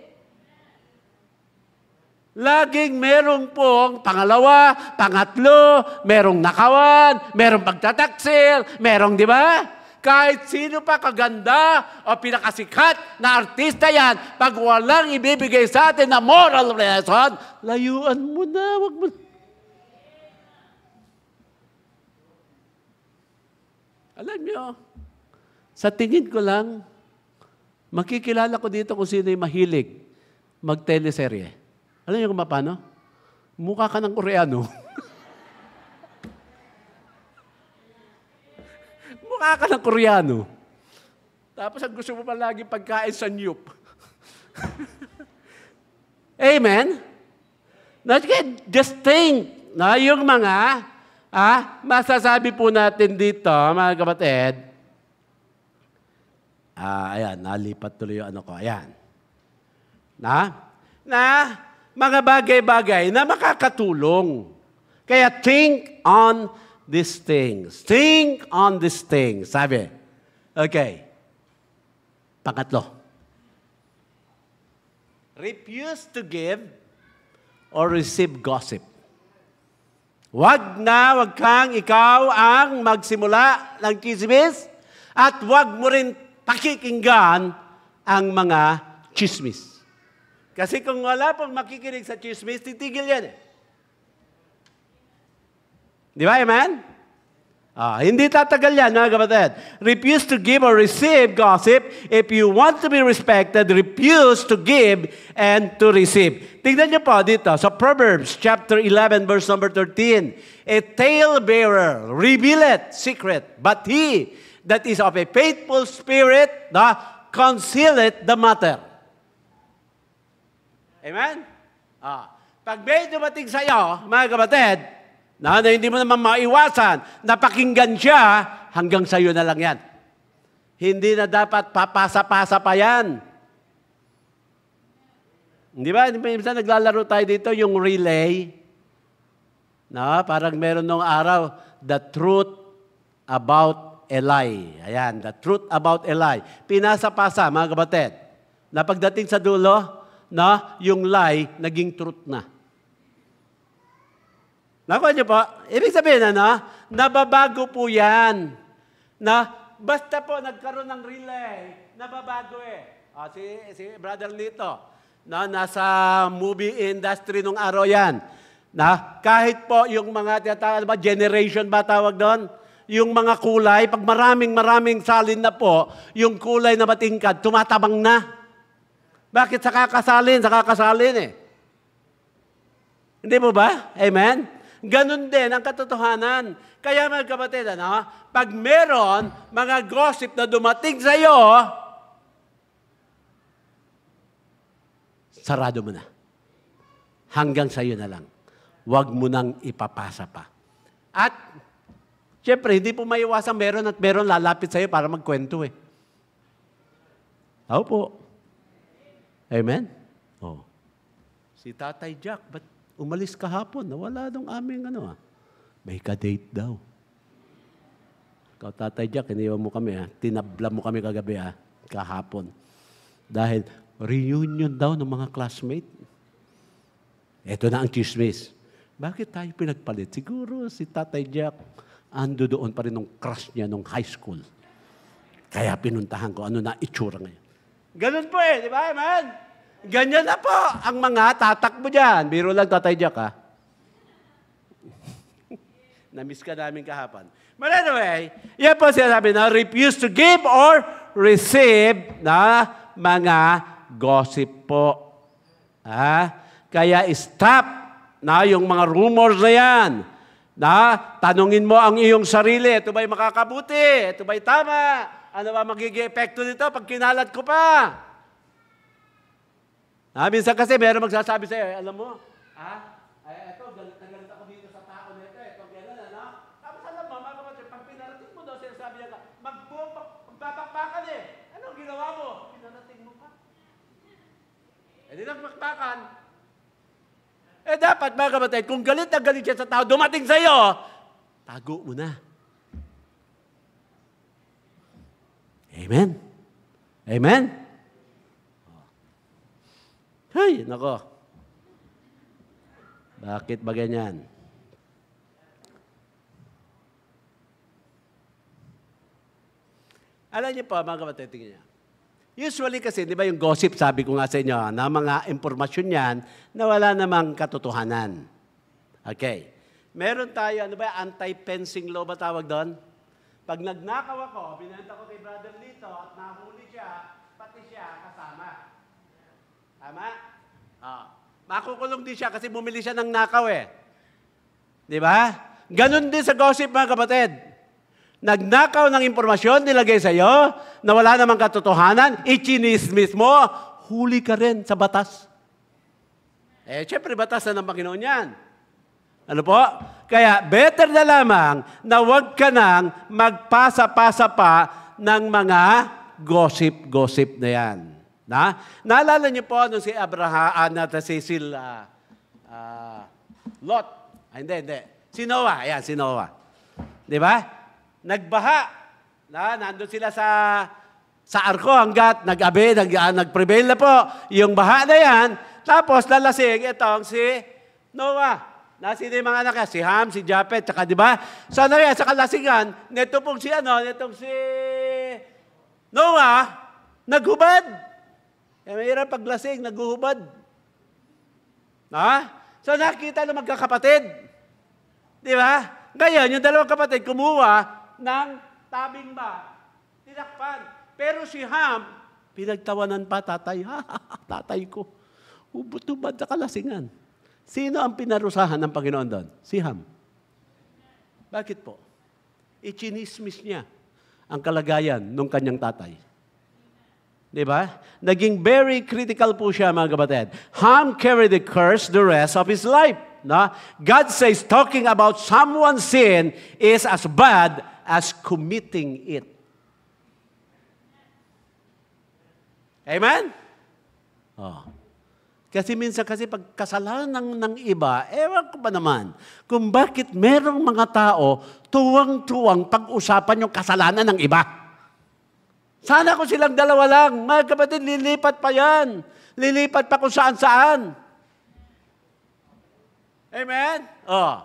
Laging merong pong pangalawa, pangatlo, merong nakawan, merong pagtataksil, merong, di ba? Kahit sino pa kaganda o pinakasikat na artista yan, pag walang ibibigay sa atin na moral lesson, layuan mo na, wag mo na. Alam nyo, sa tingin ko lang, makikilala ko dito kung sino yung mahilig mag-teleserye. Alam nyo kung paano? Mukha ka ng koreano. kumakain ka ng Koreano. Tapos ang gusto mo palagi pagkain sa nyup. Amen? Not good. Just think na yung mga ah, masasabi po natin dito, mga kapatid. Ah, ayan, nalipat tuloy yung ano ko. Ayan. Na? Na mga bagay-bagay na makakatulong. Kaya think on these things. Think on these things. Sabi. Okay. Pangatlo. Refuse to give or receive gossip. Wag na, wag kang ikaw ang magsimula ng chismis at wag mo rin pakikinggan ang mga chismis. Kasi kung wala pang makikinig sa chismis, titigil yan eh. Di ba, amen? Ah, hindi tatagal yan, mga kapatid. Refuse to give or receive gossip. If you want to be respected, refuse to give and to receive. Tingnan niyo po dito sa Proverbs chapter 11 verse number 13. A talebearer bearer revealeth secret, but he that is of a faithful spirit na concealeth the matter. Amen? Ah, pag may dumating sa'yo, mga kapatid, na, na hindi mo naman maiwasan, napakinggan siya, hanggang sa iyo na lang yan. Hindi na dapat papasa-pasa pa yan. Hindi ba? Minsan naglalaro tayo dito yung relay. No? Parang meron nung araw, the truth about a lie. Ayan, the truth about a lie. Pinasa-pasa, mga kapatid. Napagdating sa dulo, no, yung lie, naging truth na. Nakuha niyo po? Ibig sabihin, ano? Nababago po yan. Na basta po nagkaroon ng relay, nababago eh. Ah, si, si Brother Lito, na nasa movie industry nung araw yan. Na kahit po yung mga tinatawag ano ba, generation ba tawag doon? Yung mga kulay, pag maraming maraming salin na po, yung kulay na matingkad, tumatabang na. Bakit sa kakasalin, sa kakasalin eh? Hindi mo ba? Amen? Ganun din ang katotohanan. Kaya mga kapatid, ano, pag meron mga gossip na dumating sa iyo, sarado mo na. Hanggang sa iyo na lang. Huwag mo nang ipapasa pa. At, syempre, hindi po maiwasang meron at meron lalapit sa iyo para magkwento eh. Ako po. Amen? Oh. Si Tatay Jack, ba't umalis kahapon, nawala nung aming ano ah. May ka-date daw. Ikaw, Tatay Jack, iniwan mo kami ah. Tinabla mo kami kagabi ah, kahapon. Dahil reunion daw ng mga classmate. Ito na ang chismis. Bakit tayo pinagpalit? Siguro si Tatay Jack ando doon pa rin nung crush niya nung high school. Kaya pinuntahan ko ano na itsura ngayon. Ganun po eh, di ba, man? Ganyan na po ang mga tatakbo dyan. Biro lang, tatay Jack, ha? Namiss ka namin kahapon. But anyway, yan po siya sabi na refuse to give or receive na mga gossip po. Ha? Kaya stop na yung mga rumors na yan. Na tanungin mo ang iyong sarili, ito ba'y makakabuti? Ito ba'y tama? Ano ba magiging epekto nito pag kinalat ko pa? Ah, minsan kasi meron magsasabi sa'yo, eh, alam mo, ah, ay, eto, galit na ako dito sa tao na ito, eto, eh. gano'n, ano? Tapos alam mo, mga kapatid, pag pinarating mo daw, siya, sinasabi niya, magbabakbakan eh. Anong ginawa mo? Pinarating mo pa. Eh, di nagbakbakan. Eh, dapat, mga kapatid, kung galit na galit siya sa tao, dumating sa'yo, tago mo na. Amen? Amen? Hay, nako. Bakit ba ganyan? Alam niyo po, mga kapatid, tingin niya. Usually kasi, di ba yung gossip, sabi ko nga sa inyo, na mga impormasyon yan na wala namang katotohanan. Okay. Meron tayo, ano ba, anti-fencing law ba tawag doon? Pag nagnakaw ako, binenta ko kay Brother Lito at nahuli siya, Tama? Ah. Makukulong din siya kasi bumili siya ng nakaw eh. Di ba? Ganon din sa gossip mga kapatid. Nagnakaw ng impormasyon, nilagay sa iyo, na wala namang katotohanan, ichinismis mo, huli ka rin sa batas. Eh, syempre, batas na ng Panginoon yan. Ano po? Kaya, better na lamang na huwag ka nang magpasa-pasa pa ng mga gossip-gossip na yan. Na? Naalala niyo po nung si Abraham at ah, si Sil, uh, ah, uh, Lot. Ay, ah, hindi, hindi. Si Noah. Ayan, si Noah. Di ba? Nagbaha. Na, nandun sila sa sa arko hanggat nag-abe, nag, uh, nag-prevail na po yung baha na yan. Tapos lalasing itong si Noah. Na Nasino yung mga anak niya? Si Ham, si Japheth, tsaka di ba? So ano yan, sa kalasingan, neto pong si ano, netong si Noah, naghubad. Eh, mahirap paglasing, naguhubad. Ha? So nakita ng magkakapatid. Di ba? Ngayon, yung dalawang kapatid kumuha ng tabing ba, tinakpan. Pero si Ham, pinagtawanan pa tatay. Ha, tatay ko. Ubutubad sa kalasingan. Sino ang pinarusahan ng Panginoon doon? Si Ham. Bakit po? Ichinismis niya ang kalagayan ng kanyang tatay. Di ba? Naging very critical po siya, mga kapatid. Ham carried the curse the rest of his life. Na? God says talking about someone's sin is as bad as committing it. Amen? Oh. Kasi minsan kasi pag kasalanan ng iba, ewan ko ba naman kung bakit merong mga tao tuwang-tuwang pag-usapan yung kasalanan ng iba. Sana ko silang dalawa lang. Mga kapatid, lilipat pa yan. Lilipat pa kung saan-saan. Amen? Oh.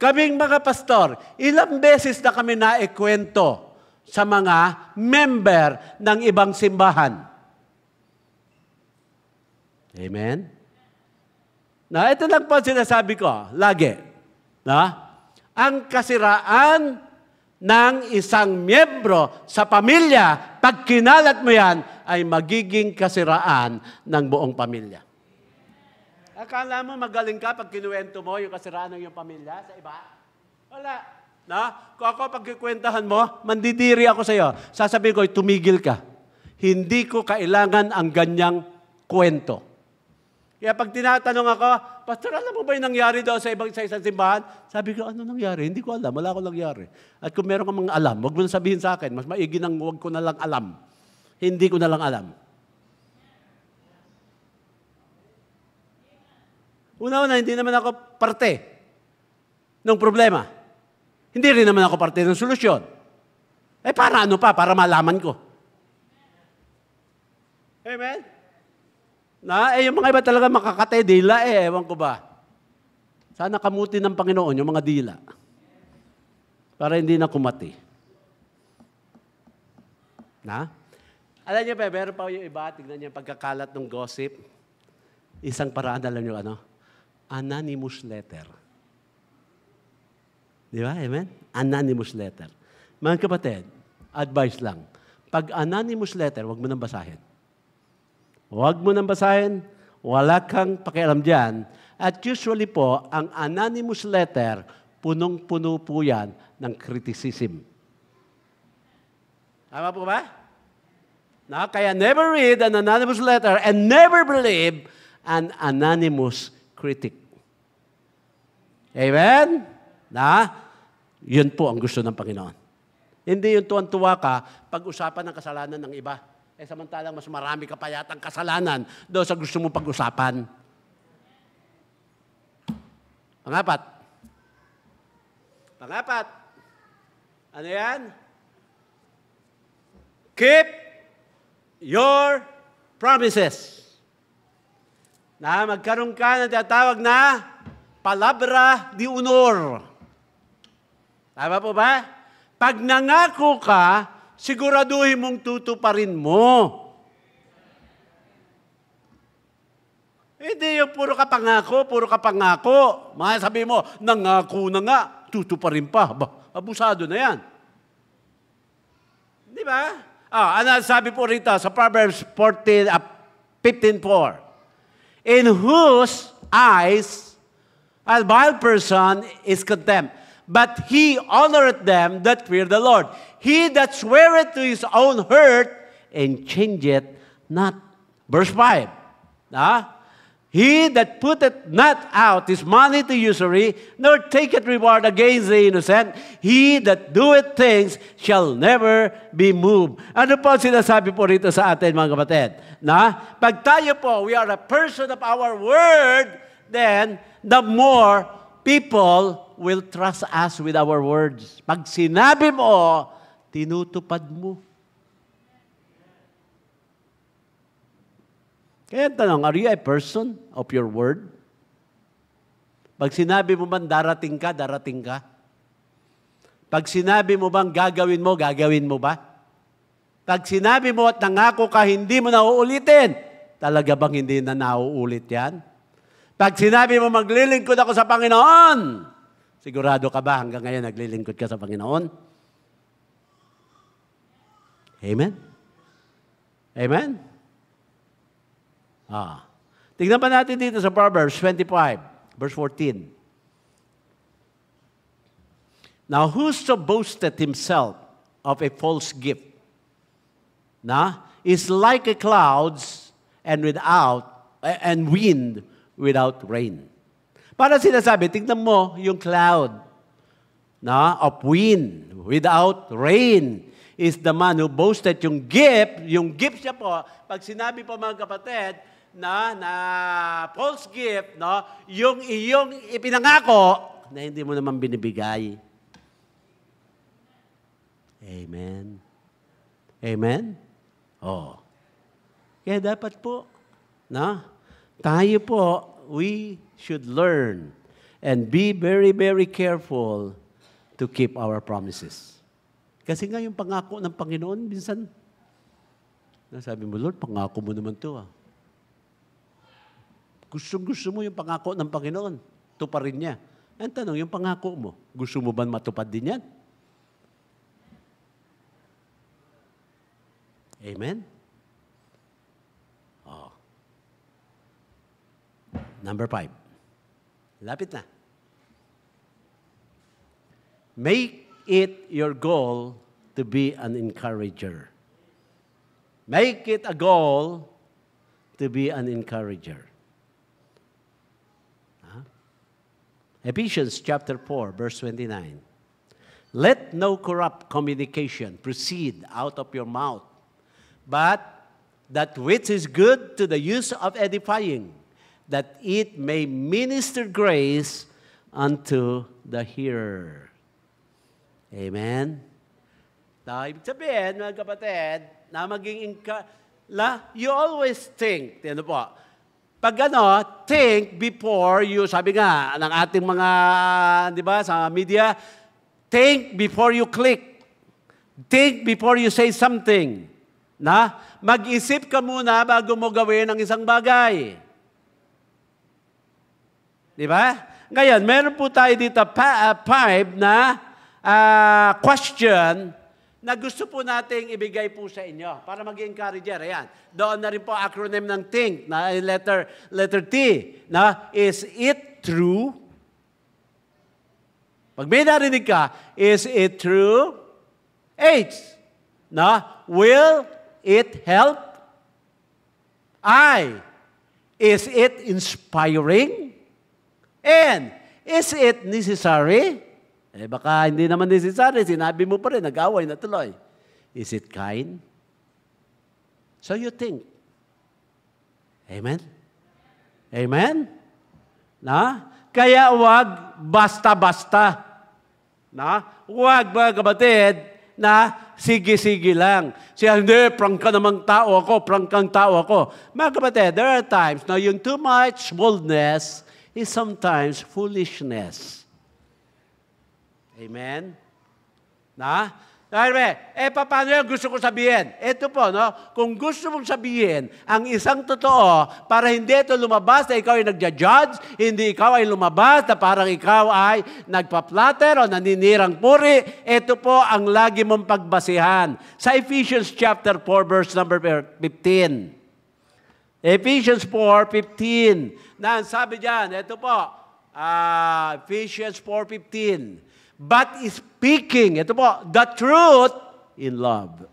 Kaming mga pastor, ilang beses na kami naikwento sa mga member ng ibang simbahan. Amen? Na, ito lang po sinasabi ko, lagi. Na, ang kasiraan ng isang miyembro sa pamilya pag kinalat mo yan, ay magiging kasiraan ng buong pamilya. Akala mo magaling ka pag kinuwento mo yung kasiraan ng iyong pamilya sa iba? Wala. Na? Kung ako pagkikwentahan mo, mandidiri ako sa iyo. Sasabihin ko, tumigil ka. Hindi ko kailangan ang ganyang kwento. Kaya pag tinatanong ako, Pastor, alam mo ba yung nangyari daw sa ibang sa isang simbahan? Sabi ko, ano nangyari? Hindi ko alam. Wala ko nangyari. At kung meron ka mga alam, huwag mo na sabihin sa akin. Mas maigi nang wag ko na lang alam. Hindi ko na lang alam. Una-una, hindi naman ako parte ng problema. Hindi rin naman ako parte ng solusyon. Eh, para ano pa? Para malaman ko. Amen? Na, eh, yung mga iba talaga makakate, dila eh, ewan ko ba. Sana kamuti ng Panginoon yung mga dila. Para hindi na kumati. Na? Alam niyo pa, meron pa yung iba, tignan niyo pagkakalat ng gossip. Isang paraan, alam niyo ano? Anonymous letter. Di ba? Amen? Anonymous letter. Mga kapatid, advice lang. Pag anonymous letter, wag mo nang basahin. Huwag mo nang basahin. Wala kang pakialam dyan. At usually po, ang anonymous letter, punong-puno po yan ng criticism. Tama po ba? No? Kaya never read an anonymous letter and never believe an anonymous critic. Amen? Na? Yun po ang gusto ng Panginoon. Hindi yung tuwan-tuwa ka pag-usapan ng kasalanan ng iba. Eh samantalang mas marami ka pa yatang kasalanan doon sa gusto mong pag-usapan. Pangapat. Pangapat. Ano yan? Keep your promises. Na magkaroon ka ng tinatawag na palabra di honor. Tama po ba? Pag nangako ka, siguraduhin mong tutuparin mo. Hindi eh, yung puro ka pangako, puro ka pangako. Mga sabi mo, nangako na nga, tutuparin pa. Ba, abusado na yan. Di ba? Ah, ano sabi po rito sa Proverbs 14, uh, 15.4? In whose eyes a vile person is contempt, but he honoreth them that fear the Lord. He that sweareth to his own hurt and changeth not. Verse 5. Ah? He that putteth not out his money to usury, nor taketh reward against the innocent, he that doeth things shall never be moved. Ano po sinasabi po rito sa atin, mga kapatid? Na, pag tayo po, we are a person of our word, then the more people will trust us with our words. Pag sinabi mo, tinutupad mo. Kaya tanong, are you a person of your word? Pag sinabi mo man darating ka, darating ka. Pag sinabi mo bang gagawin mo, gagawin mo ba? Pag sinabi mo at nangako ka, hindi mo na uulitin, talaga bang hindi na nauulit yan? Pag sinabi mo maglilingkod ako sa Panginoon, sigurado ka ba hanggang ngayon naglilingkod ka sa Panginoon? Amen? Amen? Ah. Tingnan pa natin dito sa Proverbs 25, verse 14. Now, whoso boasted himself of a false gift na, is like a clouds and without eh, and wind without rain. Para sinasabi, tingnan mo yung cloud na, of wind without rain is the man who boasted yung gift, yung gift siya po, pag sinabi po mga kapatid, na, na false gift, no, yung iyong ipinangako na hindi mo naman binibigay. Amen. Amen? Oh. Kaya dapat po, no, tayo po, we should learn and be very, very careful to keep our promises. Kasi nga yung pangako ng Panginoon, minsan, nasabi mo, Lord, pangako mo naman to ah. Gusto-gusto mo yung pangako ng Panginoon, tuparin niya. Ang tanong, yung pangako mo, gusto mo ba matupad din yan? Amen? Oh. Number five. Lapit na. Make it your goal to be an encourager. Make it a goal to be an encourager. Huh? Ephesians chapter 4, verse 29. Let no corrupt communication proceed out of your mouth, but that which is good to the use of edifying, that it may minister grace unto the hearer. Amen? Now, ibig sabihin, mga kapatid, na maging inka, la, you always think, ano po, pag ano, think before you, sabi nga, ng ating mga, di ba, sa media, think before you click. Think before you say something. Na, mag-isip ka muna bago mo gawin ang isang bagay. Di ba? Ngayon, meron po tayo dito pa, uh, five na uh, question na gusto po nating ibigay po sa inyo para maging encourager. Ayan. Doon na rin po acronym ng THINK na letter, letter T na is it true? Pag may narinig ka, is it true? H na will it help? I is it inspiring? And is it necessary? Eh baka hindi naman necessary, sinabi mo pa rin, nag-away na tuloy. Is it kind? So you think. Amen? Amen? Na? Kaya wag basta-basta. Na? Wag mga kapatid, na sige-sige lang. Siya, hindi, prank ka namang tao ako, prank kang tao ako. Mga kapatid, there are times na yung too much boldness is sometimes foolishness. Amen? Na? Anyway, eh paano yan? Gusto ko sabihin. Ito po, no? Kung gusto mong sabihin ang isang totoo para hindi ito lumabas na ikaw ay nagja-judge, hindi ikaw ay lumabas na parang ikaw ay nagpa-platter o naninirang puri, ito po ang lagi mong pagbasihan. Sa Ephesians chapter 4 verse number 15. Ephesians 4:15. Na sabi diyan, ito po, uh, Ephesians 4:15 but speaking, ito po, the truth in love.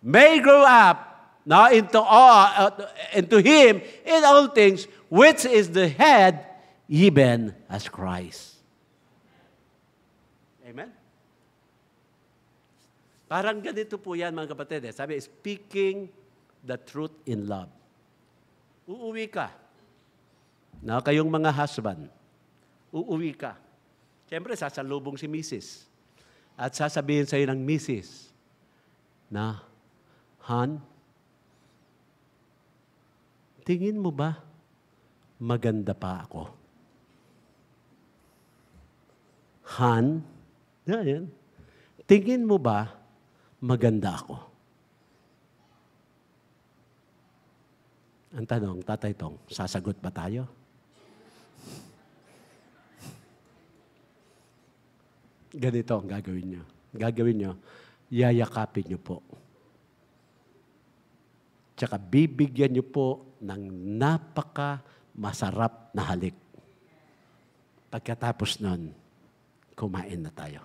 May grow up now into, all, uh, into Him in all things, which is the head, even as Christ. Amen? Parang ganito po yan, mga kapatid. Eh. Sabi, speaking the truth in love. Uuwi ka. Na kayong mga husband, uuwi ka Siyempre, sasalubong si Mrs. At sasabihin sa'yo ng Mrs. na, Han, tingin mo ba maganda pa ako? Han, yan, tingin mo ba maganda ako? Ang tanong, Tatay Tong, sasagot ba tayo? ganito ang gagawin niyo. Gagawin niyo, yayakapin nyo po. Tsaka bibigyan niyo po ng napaka masarap na halik. Pagkatapos nun, kumain na tayo.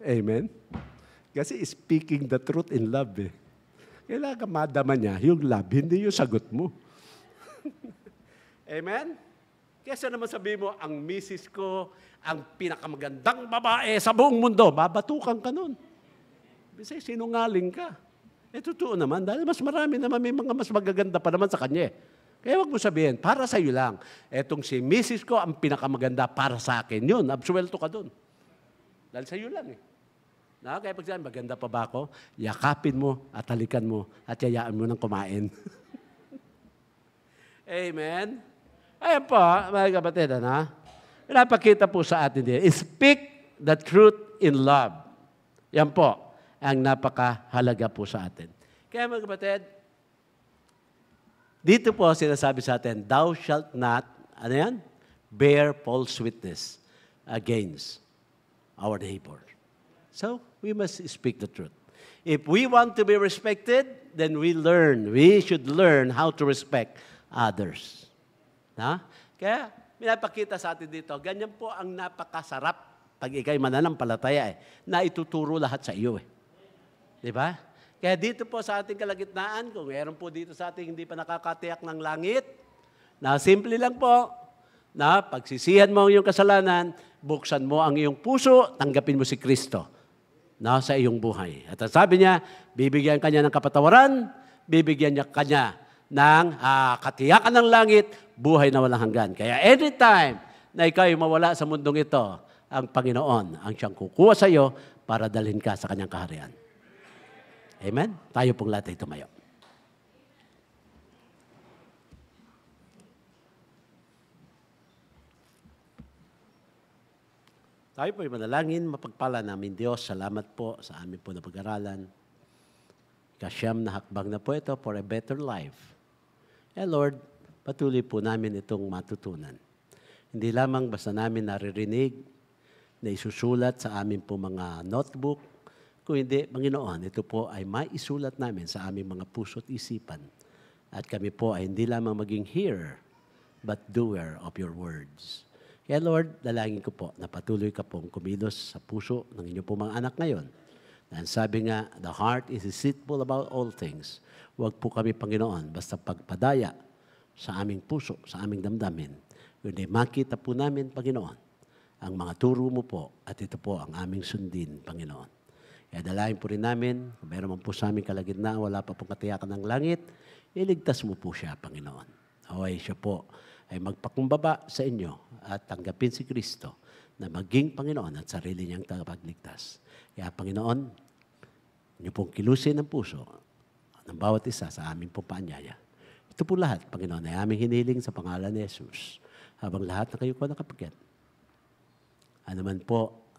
Amen? Kasi speaking the truth in love eh. Kailangan madama niya yung love, hindi yung sagot mo. Amen? Kesa naman sabi mo, ang misis ko, ang pinakamagandang babae sa buong mundo, babatukan ka nun. Kasi sinungaling ka. Eh, totoo naman, dahil mas marami naman, may mga mas magaganda pa naman sa kanya. Eh. Kaya wag mo sabihin, para sa iyo lang. Etong si Mrs. ko ang pinakamaganda para sa akin. Yun, absuelto ka doon. Dahil sa iyo lang eh. Nakakapagsabi, maganda pa ba ako? Yakapin mo at halikan mo at yayaan mo ng kumain. Amen? Ayan po, ah, mga kapatid, ano? Pinapakita po sa atin din. Speak the truth in love. Yan po ang napakahalaga po sa atin. Kaya mga kapatid, dito po sinasabi sa atin, thou shalt not, ano yan? Bear false witness against our neighbor. So, we must speak the truth. If we want to be respected, then we learn. We should learn how to respect others. Ha? Kaya, minapakita sa atin dito, ganyan po ang napakasarap pag ikay mananampalataya eh, na ituturo lahat sa iyo eh. Di ba? Kaya dito po sa ating kalagitnaan, kung meron po dito sa ating hindi pa nakakatiyak ng langit, na simple lang po, na pagsisihan mo ang iyong kasalanan, buksan mo ang iyong puso, tanggapin mo si Kristo nasa iyong buhay. At sabi niya, bibigyan ka niya ng kapatawaran, bibigyan niya kanya ng uh, katiyakan ng langit, buhay na walang hanggan. Kaya anytime na ikaw ay mawala sa mundong ito, ang Panginoon ang siyang kukuha sa iyo para dalhin ka sa kanyang kaharian. Amen? Tayo pong lahat ay tumayo. Tayo po'y manalangin, mapagpala namin Diyos. Salamat po sa amin po na pag-aralan. Kasyam na hakbang na po ito for a better life. And eh, Lord, patuloy po namin itong matutunan. Hindi lamang basta namin naririnig, na isusulat sa amin po mga notebook, kung hindi, Panginoon, ito po ay maisulat namin sa aming mga puso't isipan. At kami po ay hindi lamang maging hearer, but doer of your words. Kaya Lord, dalangin ko po na patuloy ka pong kumilos sa puso ng inyo po mga anak ngayon. Dahil sabi nga, the heart is deceitful about all things. Huwag po kami, Panginoon, basta pagpadaya sa aming puso, sa aming damdamin. Kundi makita po namin, Panginoon, ang mga turo mo po at ito po ang aming sundin, Panginoon. Kaya dalayan po rin namin, kung meron man po sa aming kalagitna, wala pa pong katiyakan ng langit, iligtas mo po siya, Panginoon. Okay, siya po ay magpakumbaba sa inyo at tanggapin si Kristo na maging Panginoon at sarili niyang tagapagligtas. Kaya Panginoon, niyo pong kilusin ang puso ng bawat isa sa aming pong paanyaya. Ito po lahat, Panginoon, ay aming hiniling sa pangalan ni Jesus habang lahat na kayo po nakapagyat. Ano man po